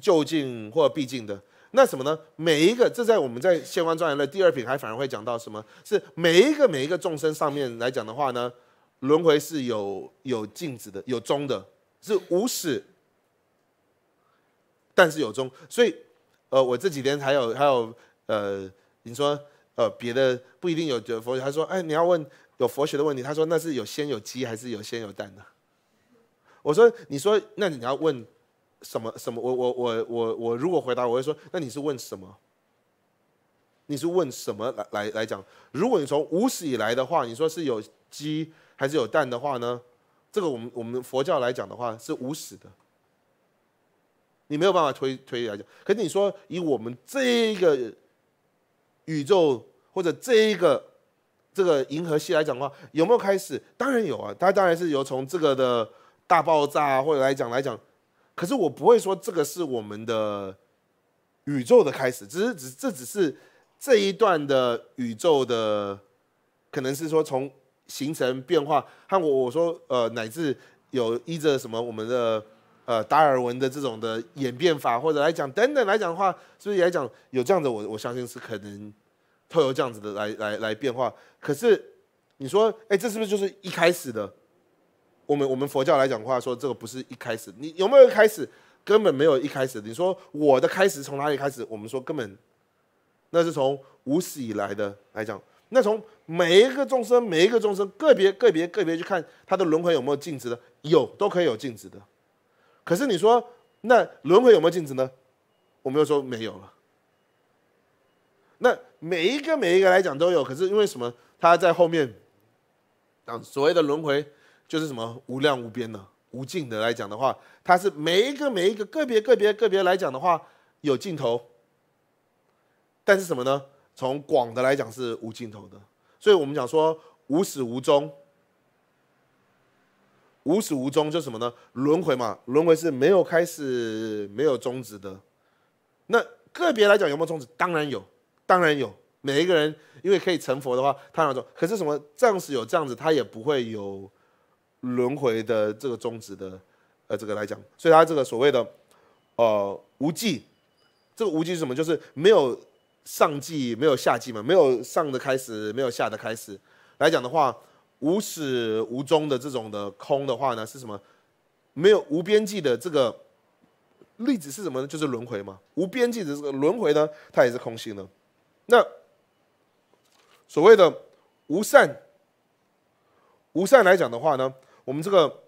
就近或必近的，那什么呢？每一个，这在我们在仙关庄园的第二品还反而会讲到，什么是每一个每一个众生上面来讲的话呢？轮回是有有镜止的，有终的，是无始，但是有终。所以，呃，我这几天还有还有呃，你说呃别的不一定有学佛，他说，哎，你要问有佛学的问题，他说那是有先有鸡还是有先有蛋呢？我说：“你说那你要问什么什么？我我我我我如果回答，我会说：那你是问什么？你是问什么来来来讲？如果你从无始以来的话，你说是有鸡还是有蛋的话呢？这个我们我们佛教来讲的话是无始的，你没有办法推推来讲。可是你说以我们这个宇宙或者这一个这个银河系来讲的话，有没有开始？当然有啊，它当然是由从这个的。”大爆炸或者来讲来讲，可是我不会说这个是我们的宇宙的开始，只是只这只是这一段的宇宙的，可能是说从形成变化和我我说呃乃至有依着什么我们的呃达尔文的这种的演变法或者来讲等等来讲的话，所以来讲有这样的我我相信是可能透过这样子的来来来变化。可是你说哎这是不是就是一开始的？我们我们佛教来讲的话，说这个不是一开始，你有没有开始？根本没有一开始。你说我的开始从哪里开始？我们说根本那是从无始以来的来讲。那从每一个众生，每一个众生，个别个别个别去看他的轮回有没有静止的？有，都可以有静止的。可是你说那轮回有没有静止呢？我没有说没有了。那每一个每一个来讲都有，可是因为什么？他在后面讲所谓的轮回。就是什么无量无边的、无尽的来讲的话，它是每一个每一个个别个别个别来讲的话有尽头，但是什么呢？从广的来讲是无尽头的，所以我们讲说无始无终。无始无终就什么呢？轮回嘛，轮回是没有开始、没有终止的。那个别来讲有没有终止？当然有，当然有。每一个人因为可以成佛的话，他那种可是什么暂时有这样子，他也不会有。轮回的这个宗旨的，呃，这个来讲，所以它这个所谓的呃无忌，这个无忌是什么？就是没有上尽，没有下尽嘛，没有上的开始，没有下的开始。来讲的话，无始无终的这种的空的话呢，是什么？没有无边际的这个例子是什么呢？就是轮回嘛。无边际的这个轮回呢，它也是空性的。那所谓的无善，无善来讲的话呢？我们这个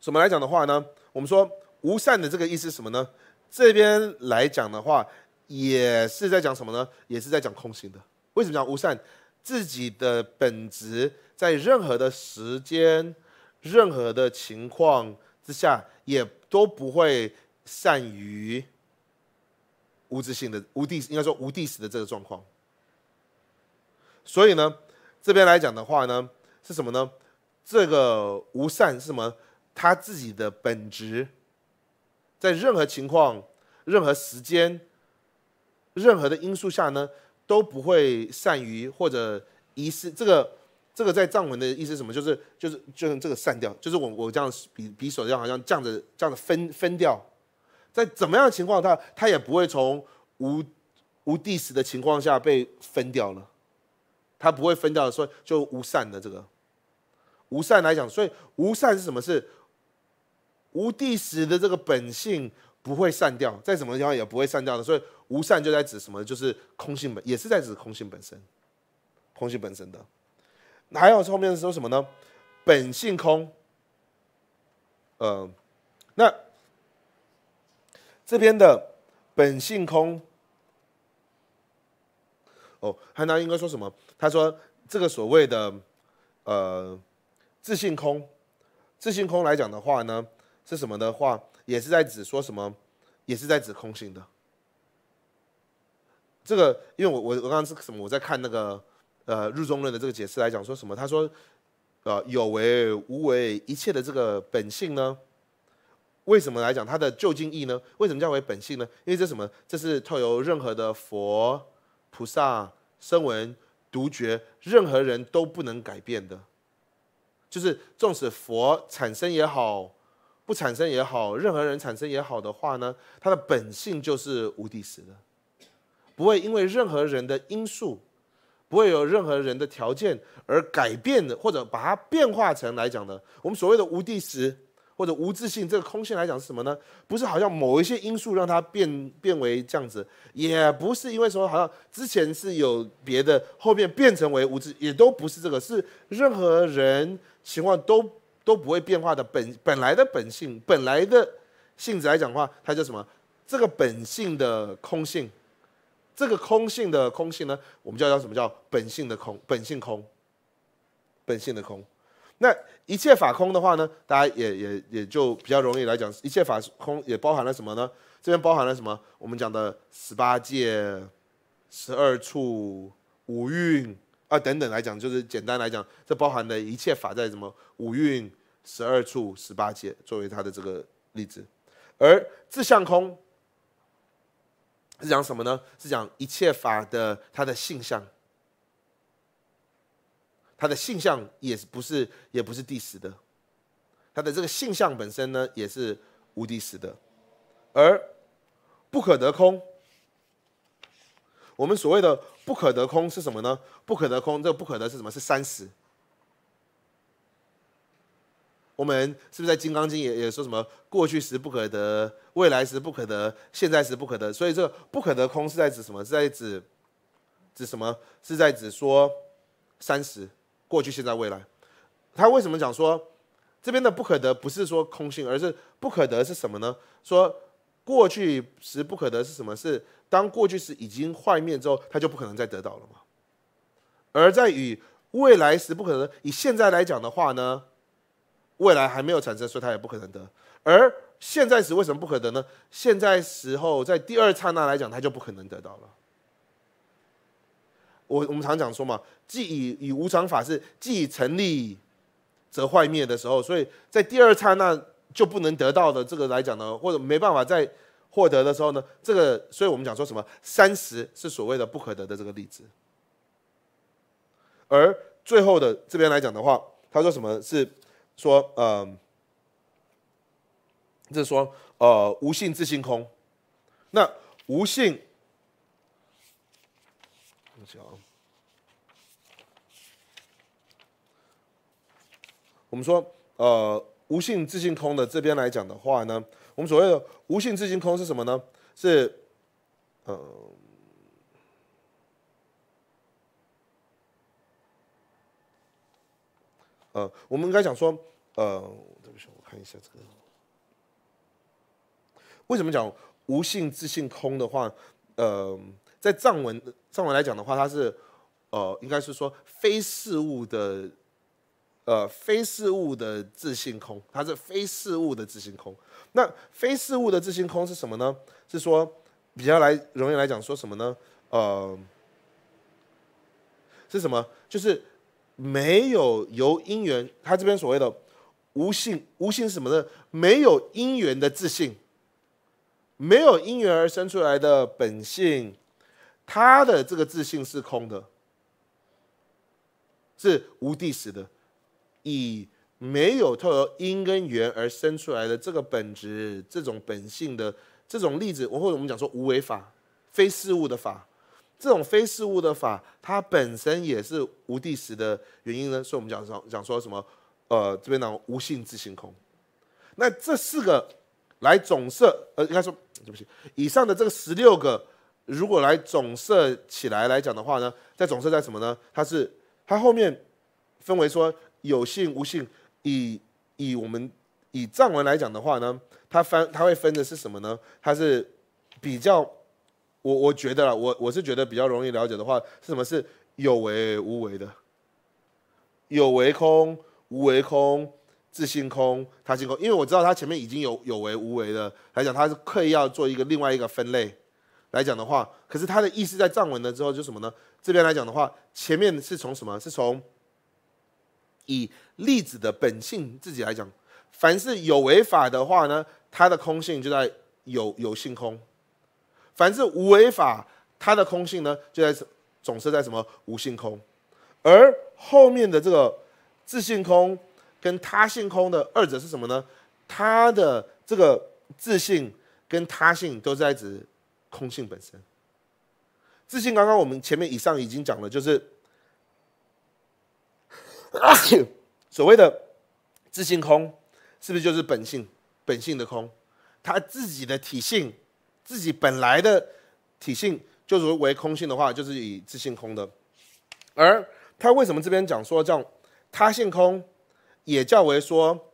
怎么来讲的话呢？我们说无善的这个意思是什么呢？这边来讲的话，也是在讲什么呢？也是在讲空性的。为什么讲无善？自己的本质在任何的时间、任何的情况之下，也都不会善于无自性的、无地、应该说无地时的这个状况。所以呢，这边来讲的话呢？是什么呢？这个无善是什么？他自己的本质，在任何情况、任何时间、任何的因素下呢，都不会善于或者遗失。这个这个在藏文的意思什么？就是就是就是这个散掉，就是我我这样匕匕首这样好像这样子这样子分分掉，在怎么样情况，他他也不会从无无地死的情况下被分掉了，他不会分掉所以就无善的这个。无善来讲，所以无善是什么？是无地时的这个本性不会散掉，在什么地方也不会散掉的。所以无善就在指什么？就是空性本，也是在指空性本身，空性本身的。还有后面说什么呢？本性空。嗯，那这边的本性空哦，汉娜应该说什么？他说这个所谓的呃。自信空，自信空来讲的话呢，是什么的话，也是在指说什么，也是在指空性的。这个，因为我我我刚刚是什么？我在看那个呃《入中论》的这个解释来讲，说什么？他说，呃，有为无为一切的这个本性呢？为什么来讲它的旧经义呢？为什么叫为本性呢？因为这什么？这是透由任何的佛菩萨声闻独觉，任何人都不能改变的。就是纵使佛产生也好，不产生也好，任何人产生也好的话呢，它的本性就是无地时的，不会因为任何人的因素，不会有任何人的条件而改变的，或者把它变化成来讲呢，我们所谓的无地时或者无自性这个空性来讲是什么呢？不是好像某一些因素让它变变为这样子，也不是因为说好像之前是有别的，后面变成为无自，也都不是这个，是任何人。情况都都不会变化的本本来的本性本来的性质来讲的话，它叫什么？这个本性的空性，这个空性的空性呢，我们叫叫什么叫本性的空本性空，本性的空。那一切法空的话呢，大家也也也就比较容易来讲，一切法空也包含了什么呢？这边包含了什么？我们讲的十八界、十二处、五蕴。啊，等等来讲，就是简单来讲，这包含的一切法，在什么五蕴、十二处、十八界作为它的这个例子，而自相空是讲什么呢？是讲一切法的它的性相，它的性相也是不是，也不是第十的，它的这个性相本身呢，也是无第十的，而不可得空。我们所谓的不可得空是什么呢？不可得空，这个不可得是什么？是三十。我们是不是在《金刚经》也也说什么？过去时不可得，未来时不可得，现在时不可得。所以这个不可得空是在指什么？是在指指什么？是在指说三十，过去、现在、未来。他为什么讲说这边的不可得不是说空性，而是不可得是什么呢？说过去时不可得是什么？是。当过去时已经幻灭之后，他就不可能再得到了嘛。而在与未来时不可能，以现在来讲的话呢，未来还没有产生，所以他也不可能得。而现在时为什么不可能得呢？现在时候在第二刹那来讲，他就不可能得到了。我我们常讲说嘛，既以以无常法是，既已成立，则坏灭的时候，所以在第二刹那就不能得到的这个来讲呢，或者没办法在。获得的时候呢，这个，所以我们讲说什么？三十是所谓的不可得的这个例子。而最后的这边来讲的话，他说什么是？说，嗯，就是说，呃，无性自性空。那无性，我们说，呃，无性自性空的这边来讲的话呢？我们所谓的无性自信空是什么呢？是，呃，呃，我们应该讲说，呃，这个我看一下这个。为什么讲无性自信空的话？呃，在藏文藏文来讲的话，它是呃，应该是说非事物的。呃，非事物的自性空，它是非事物的自性空。那非事物的自性空是什么呢？是说比较来容易来讲，说什么呢？呃，是什么？就是没有由因缘，他这边所谓的无性，无性是什么呢？没有因缘的自性，没有因缘而生出来的本性，它的这个自性是空的，是无地时的。以没有透由因跟缘而生出来的这个本质、这种本性的这种例子，或者我们讲说无为法、非事物的法，这种非事物的法，它本身也是无地时的原因呢。所以，我们讲讲讲说什么？呃，这边呢，无性自性空。那这四个来总摄，呃，应该说对不起，以上的这个十六个，如果来总摄起来来讲的话呢，在总摄在什么呢？它是它后面分为说。有性无性，以以我们以藏文来讲的话呢，它分它会分的是什么呢？它是比较，我我觉得啦，我我是觉得比较容易了解的话是什么？是有为无为的，有为空无为空自性空他性空。因为我知道它前面已经有有为无为的来讲，它是刻意要做一个另外一个分类来讲的话，可是它的意思在藏文的之后就是什么呢？这边来讲的话，前面是从什么？是从。以粒子的本性自己来讲，凡是有为法的话呢，它的空性就在有有性空；凡是无为法，它的空性呢，就在总是在什么无性空。而后面的这个自性空跟他性空的二者是什么呢？它的这个自性跟他性都在指空性本身。自性刚刚我们前面以上已经讲了，就是。所谓的自性空，是不是就是本性本性的空？他自己的体性，自己本来的体性，就是为空性的话，就是以自性空的。而他为什么这边讲说这样他性空，也较为说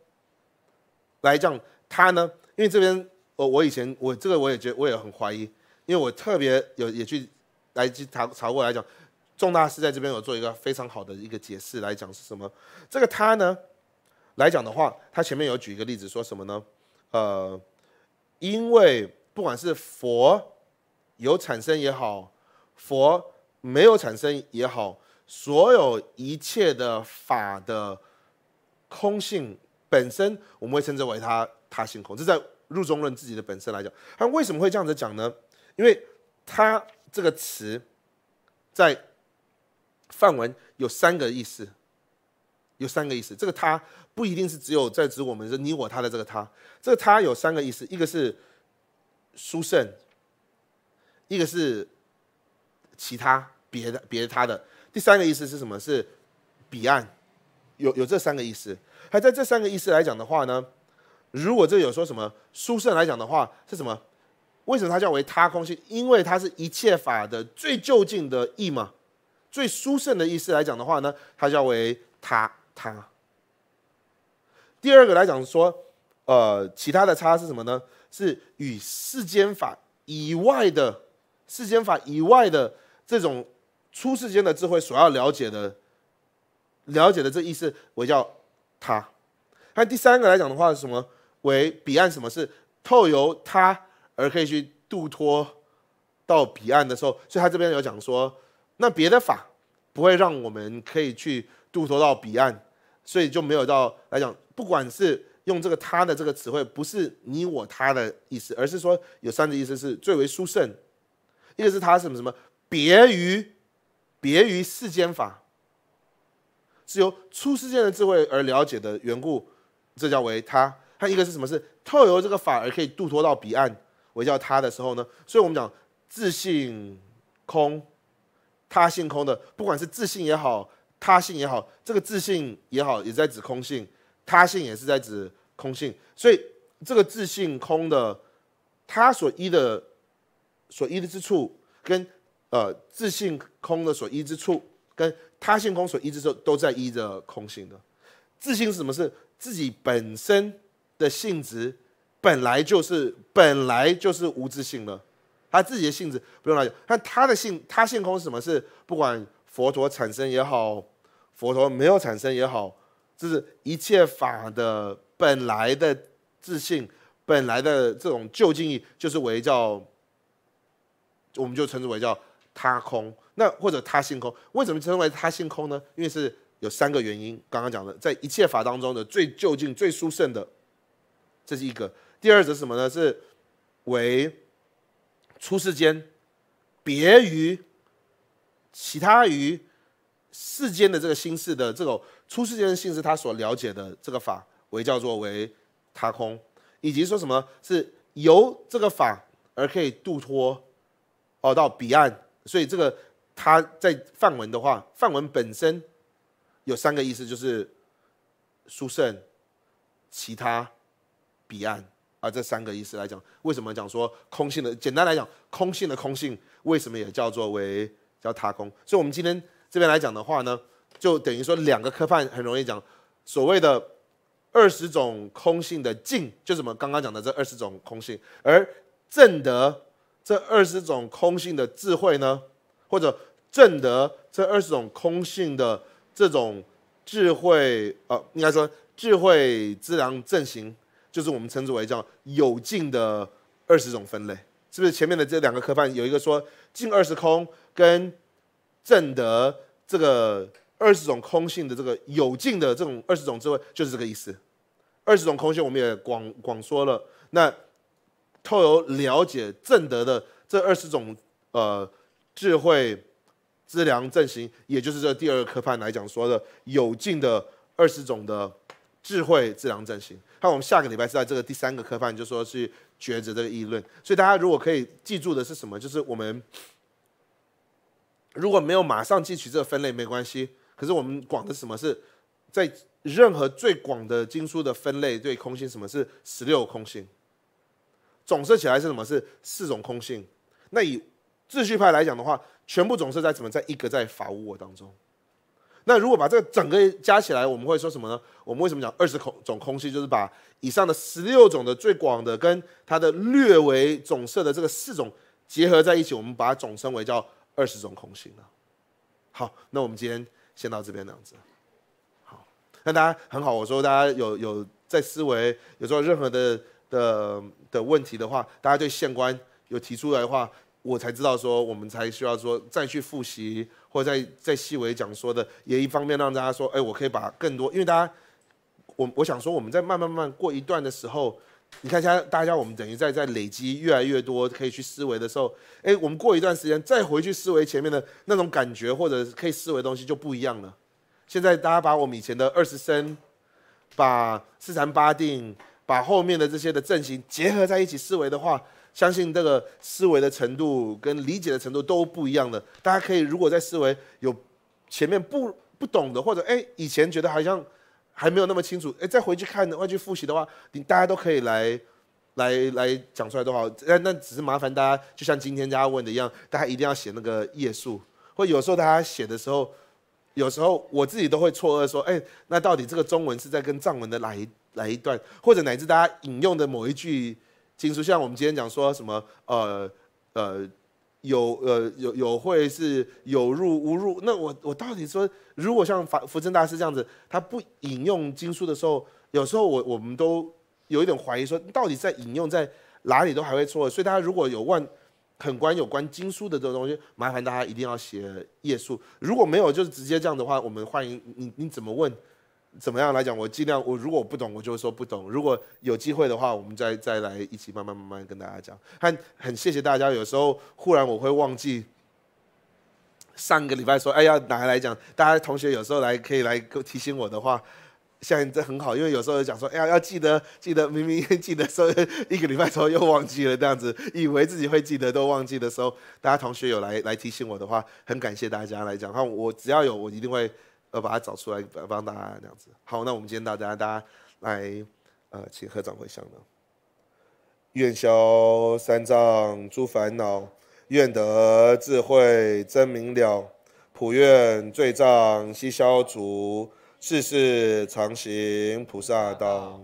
来讲他呢？因为这边我我以前我这个我也觉得我也很怀疑，因为我特别有也去来去查查过来讲。众大师在这边有做一个非常好的一个解释来讲是什么？这个“他”呢，来讲的话，他前面有举一个例子，说什么呢？呃，因为不管是佛有产生也好，佛没有产生也好，所有一切的法的空性本身，我们会称之为“他他性空”，这在入中论自己的本身来讲。他为什么会这样子讲呢？因为“他”这个词在。范文有三个意思，有三个意思。这个“他”不一定是只有在指我们是“你我他”的这个“他”，这个“他”有三个意思：一个是书圣，一个是其他别的别他的。第三个意思是什么？是彼岸，有有这三个意思。还在这三个意思来讲的话呢，如果这有说什么书圣来讲的话是什么？为什么它叫为他空性？因为它是一切法的最就近的义嘛。最殊胜的意思来讲的话呢，它叫为他他。第二个来讲说，呃，其他的差是什么呢？是与世间法以外的世间法以外的这种出世间的智慧所要了解的，了解的这意思为叫他。那第三个来讲的话，是什么为彼岸？什么是透由他而可以去度脱到彼岸的时候？所以他这边有讲说。那别的法不会让我们可以去渡脱到彼岸，所以就没有到来讲。不管是用这个“他”的这个词汇，不是你我他的意思，而是说有三个意思是最为殊胜。一个是他什么什么别于别于世间法，是由出世间的智慧而了解的缘故，这叫为他。他一个是什么？是透由这个法而可以渡脱到彼岸，为叫他的时候呢？所以我们讲自性空。他性空的，不管是自信也好，他性也好，这个自信也好，也在指空性；他性也是在指空性。所以，这个自信空的，他所依的所依的之处，跟呃自信空的所依之处，跟他性空所依之处，都在依着空性的。自信是什么？是自己本身的性质本来就是本来就是无自信了。他自己的性质不用来讲，但他的性，他性空是什么？是不管佛陀产生也好，佛陀没有产生也好，就是一切法的本来的自信，本来的这种就近义，就是为叫，我们就称之为叫他空。那或者他性空，为什么称为他性空呢？因为是有三个原因，刚刚讲的，在一切法当中的最就近、最殊胜的，这是一个。第二是什么呢？是为。出世间，别于其他于世间的这个心事的这种出世间的心事，他所了解的这个法为叫做为他空，以及说什么是由这个法而可以度脱哦到彼岸，所以这个他在梵文的话，梵文本身有三个意思，就是殊胜、其他、彼岸。啊，这三个意思来讲，为什么讲说空性的？简单来讲，空性的空性为什么也叫做为叫他空？所以，我们今天这边来讲的话呢，就等于说两个科判很容易讲，所谓的二十种空性的净，就我们刚刚讲的这二十种空性，而正德这二十种空性的智慧呢，或者正德这二十种空性的这种智慧，呃，应该说智慧之量正行。就是我们称之为叫有尽的二十种分类，是不是？前面的这两个科判有一个说近二十空跟正德这个二十种空性的这个有尽的这种二十种智慧，就是这个意思。二十种空性我们也广广说了。那透由了解正德的这二十种呃智慧知良正行，也就是这第二个科判来讲说的有尽的二十种的。智慧智量正行，那我们下个礼拜是在这个第三个科判，就说是抉择这个议论。所以大家如果可以记住的是什么，就是我们如果没有马上记取这个分类没关系。可是我们广的什么是，在任何最广的经书的分类对空性，什么是十六空性？总设起来是什么？是四种空性。那以秩序派来讲的话，全部总是在什么？在一个在法无我当中。那如果把这个整个加起来，我们会说什么呢？我们为什么讲二十种空心？就是把以上的十六种的最广的，跟它的略为总色的这个四种结合在一起，我们把它总称为叫二十种空心了。好，那我们今天先到这边，这样子。好，那大家很好，我说大家有有在思维，有候任何的的的问题的话，大家对县官有提出来的话。我才知道说，我们才需要说再去复习，或者再再细微讲说的，也一方面让大家说，哎，我可以把更多，因为大家，我我想说，我们在慢慢慢过一段的时候，你看现在大家我们等于在在累积越来越多可以去思维的时候，哎，我们过一段时间再回去思维前面的那种感觉或者可以思维的东西就不一样了。现在大家把我们以前的二十升，把四禅八定，把后面的这些的阵型结合在一起思维的话。相信这个思维的程度跟理解的程度都不一样的。大家可以如果在思维有前面不不懂的，或者哎以前觉得好像还没有那么清楚，哎再回去看、的话去复习的话，你大家都可以来来来讲出来都好。那那只是麻烦大家，就像今天大家问的一样，大家一定要写那个页数。或有时候大家写的时候，有时候我自己都会错愕说，哎，那到底这个中文是在跟藏文的哪一哪一段，或者乃至大家引用的某一句？经书像我们今天讲说什么呃呃有呃有有会是有入无入那我我到底说如果像法福正大师这样子他不引用经书的时候有时候我我们都有一点怀疑说到底在引用在哪里都还会错所以大家如果有问很关有关经书的这个东西麻烦大家一定要写页数如果没有就是直接这样的话我们欢迎你你怎么问。怎么样来讲？我尽量，我如果我不懂，我就说不懂。如果有机会的话，我们再再来一起慢慢慢慢跟大家讲。很很谢谢大家。有时候忽然我会忘记上个礼拜说，哎，要拿来讲。大家同学有时候来可以来提醒我的话，现在这很好，因为有时候讲说，哎呀，要记得 记得明明记得说一个礼拜时候又忘记了，这样子以为自己会记得都忘记的时候，大家同学有来来提醒我的话，很感谢大家来讲。那我只要有我一定会。要把它找出来，帮大家这样子。好，那我们今天大家，大家来，呃，请合掌回向愿消三藏诸烦恼，愿得智慧真明了，普愿罪障悉消除，世世常行菩萨道。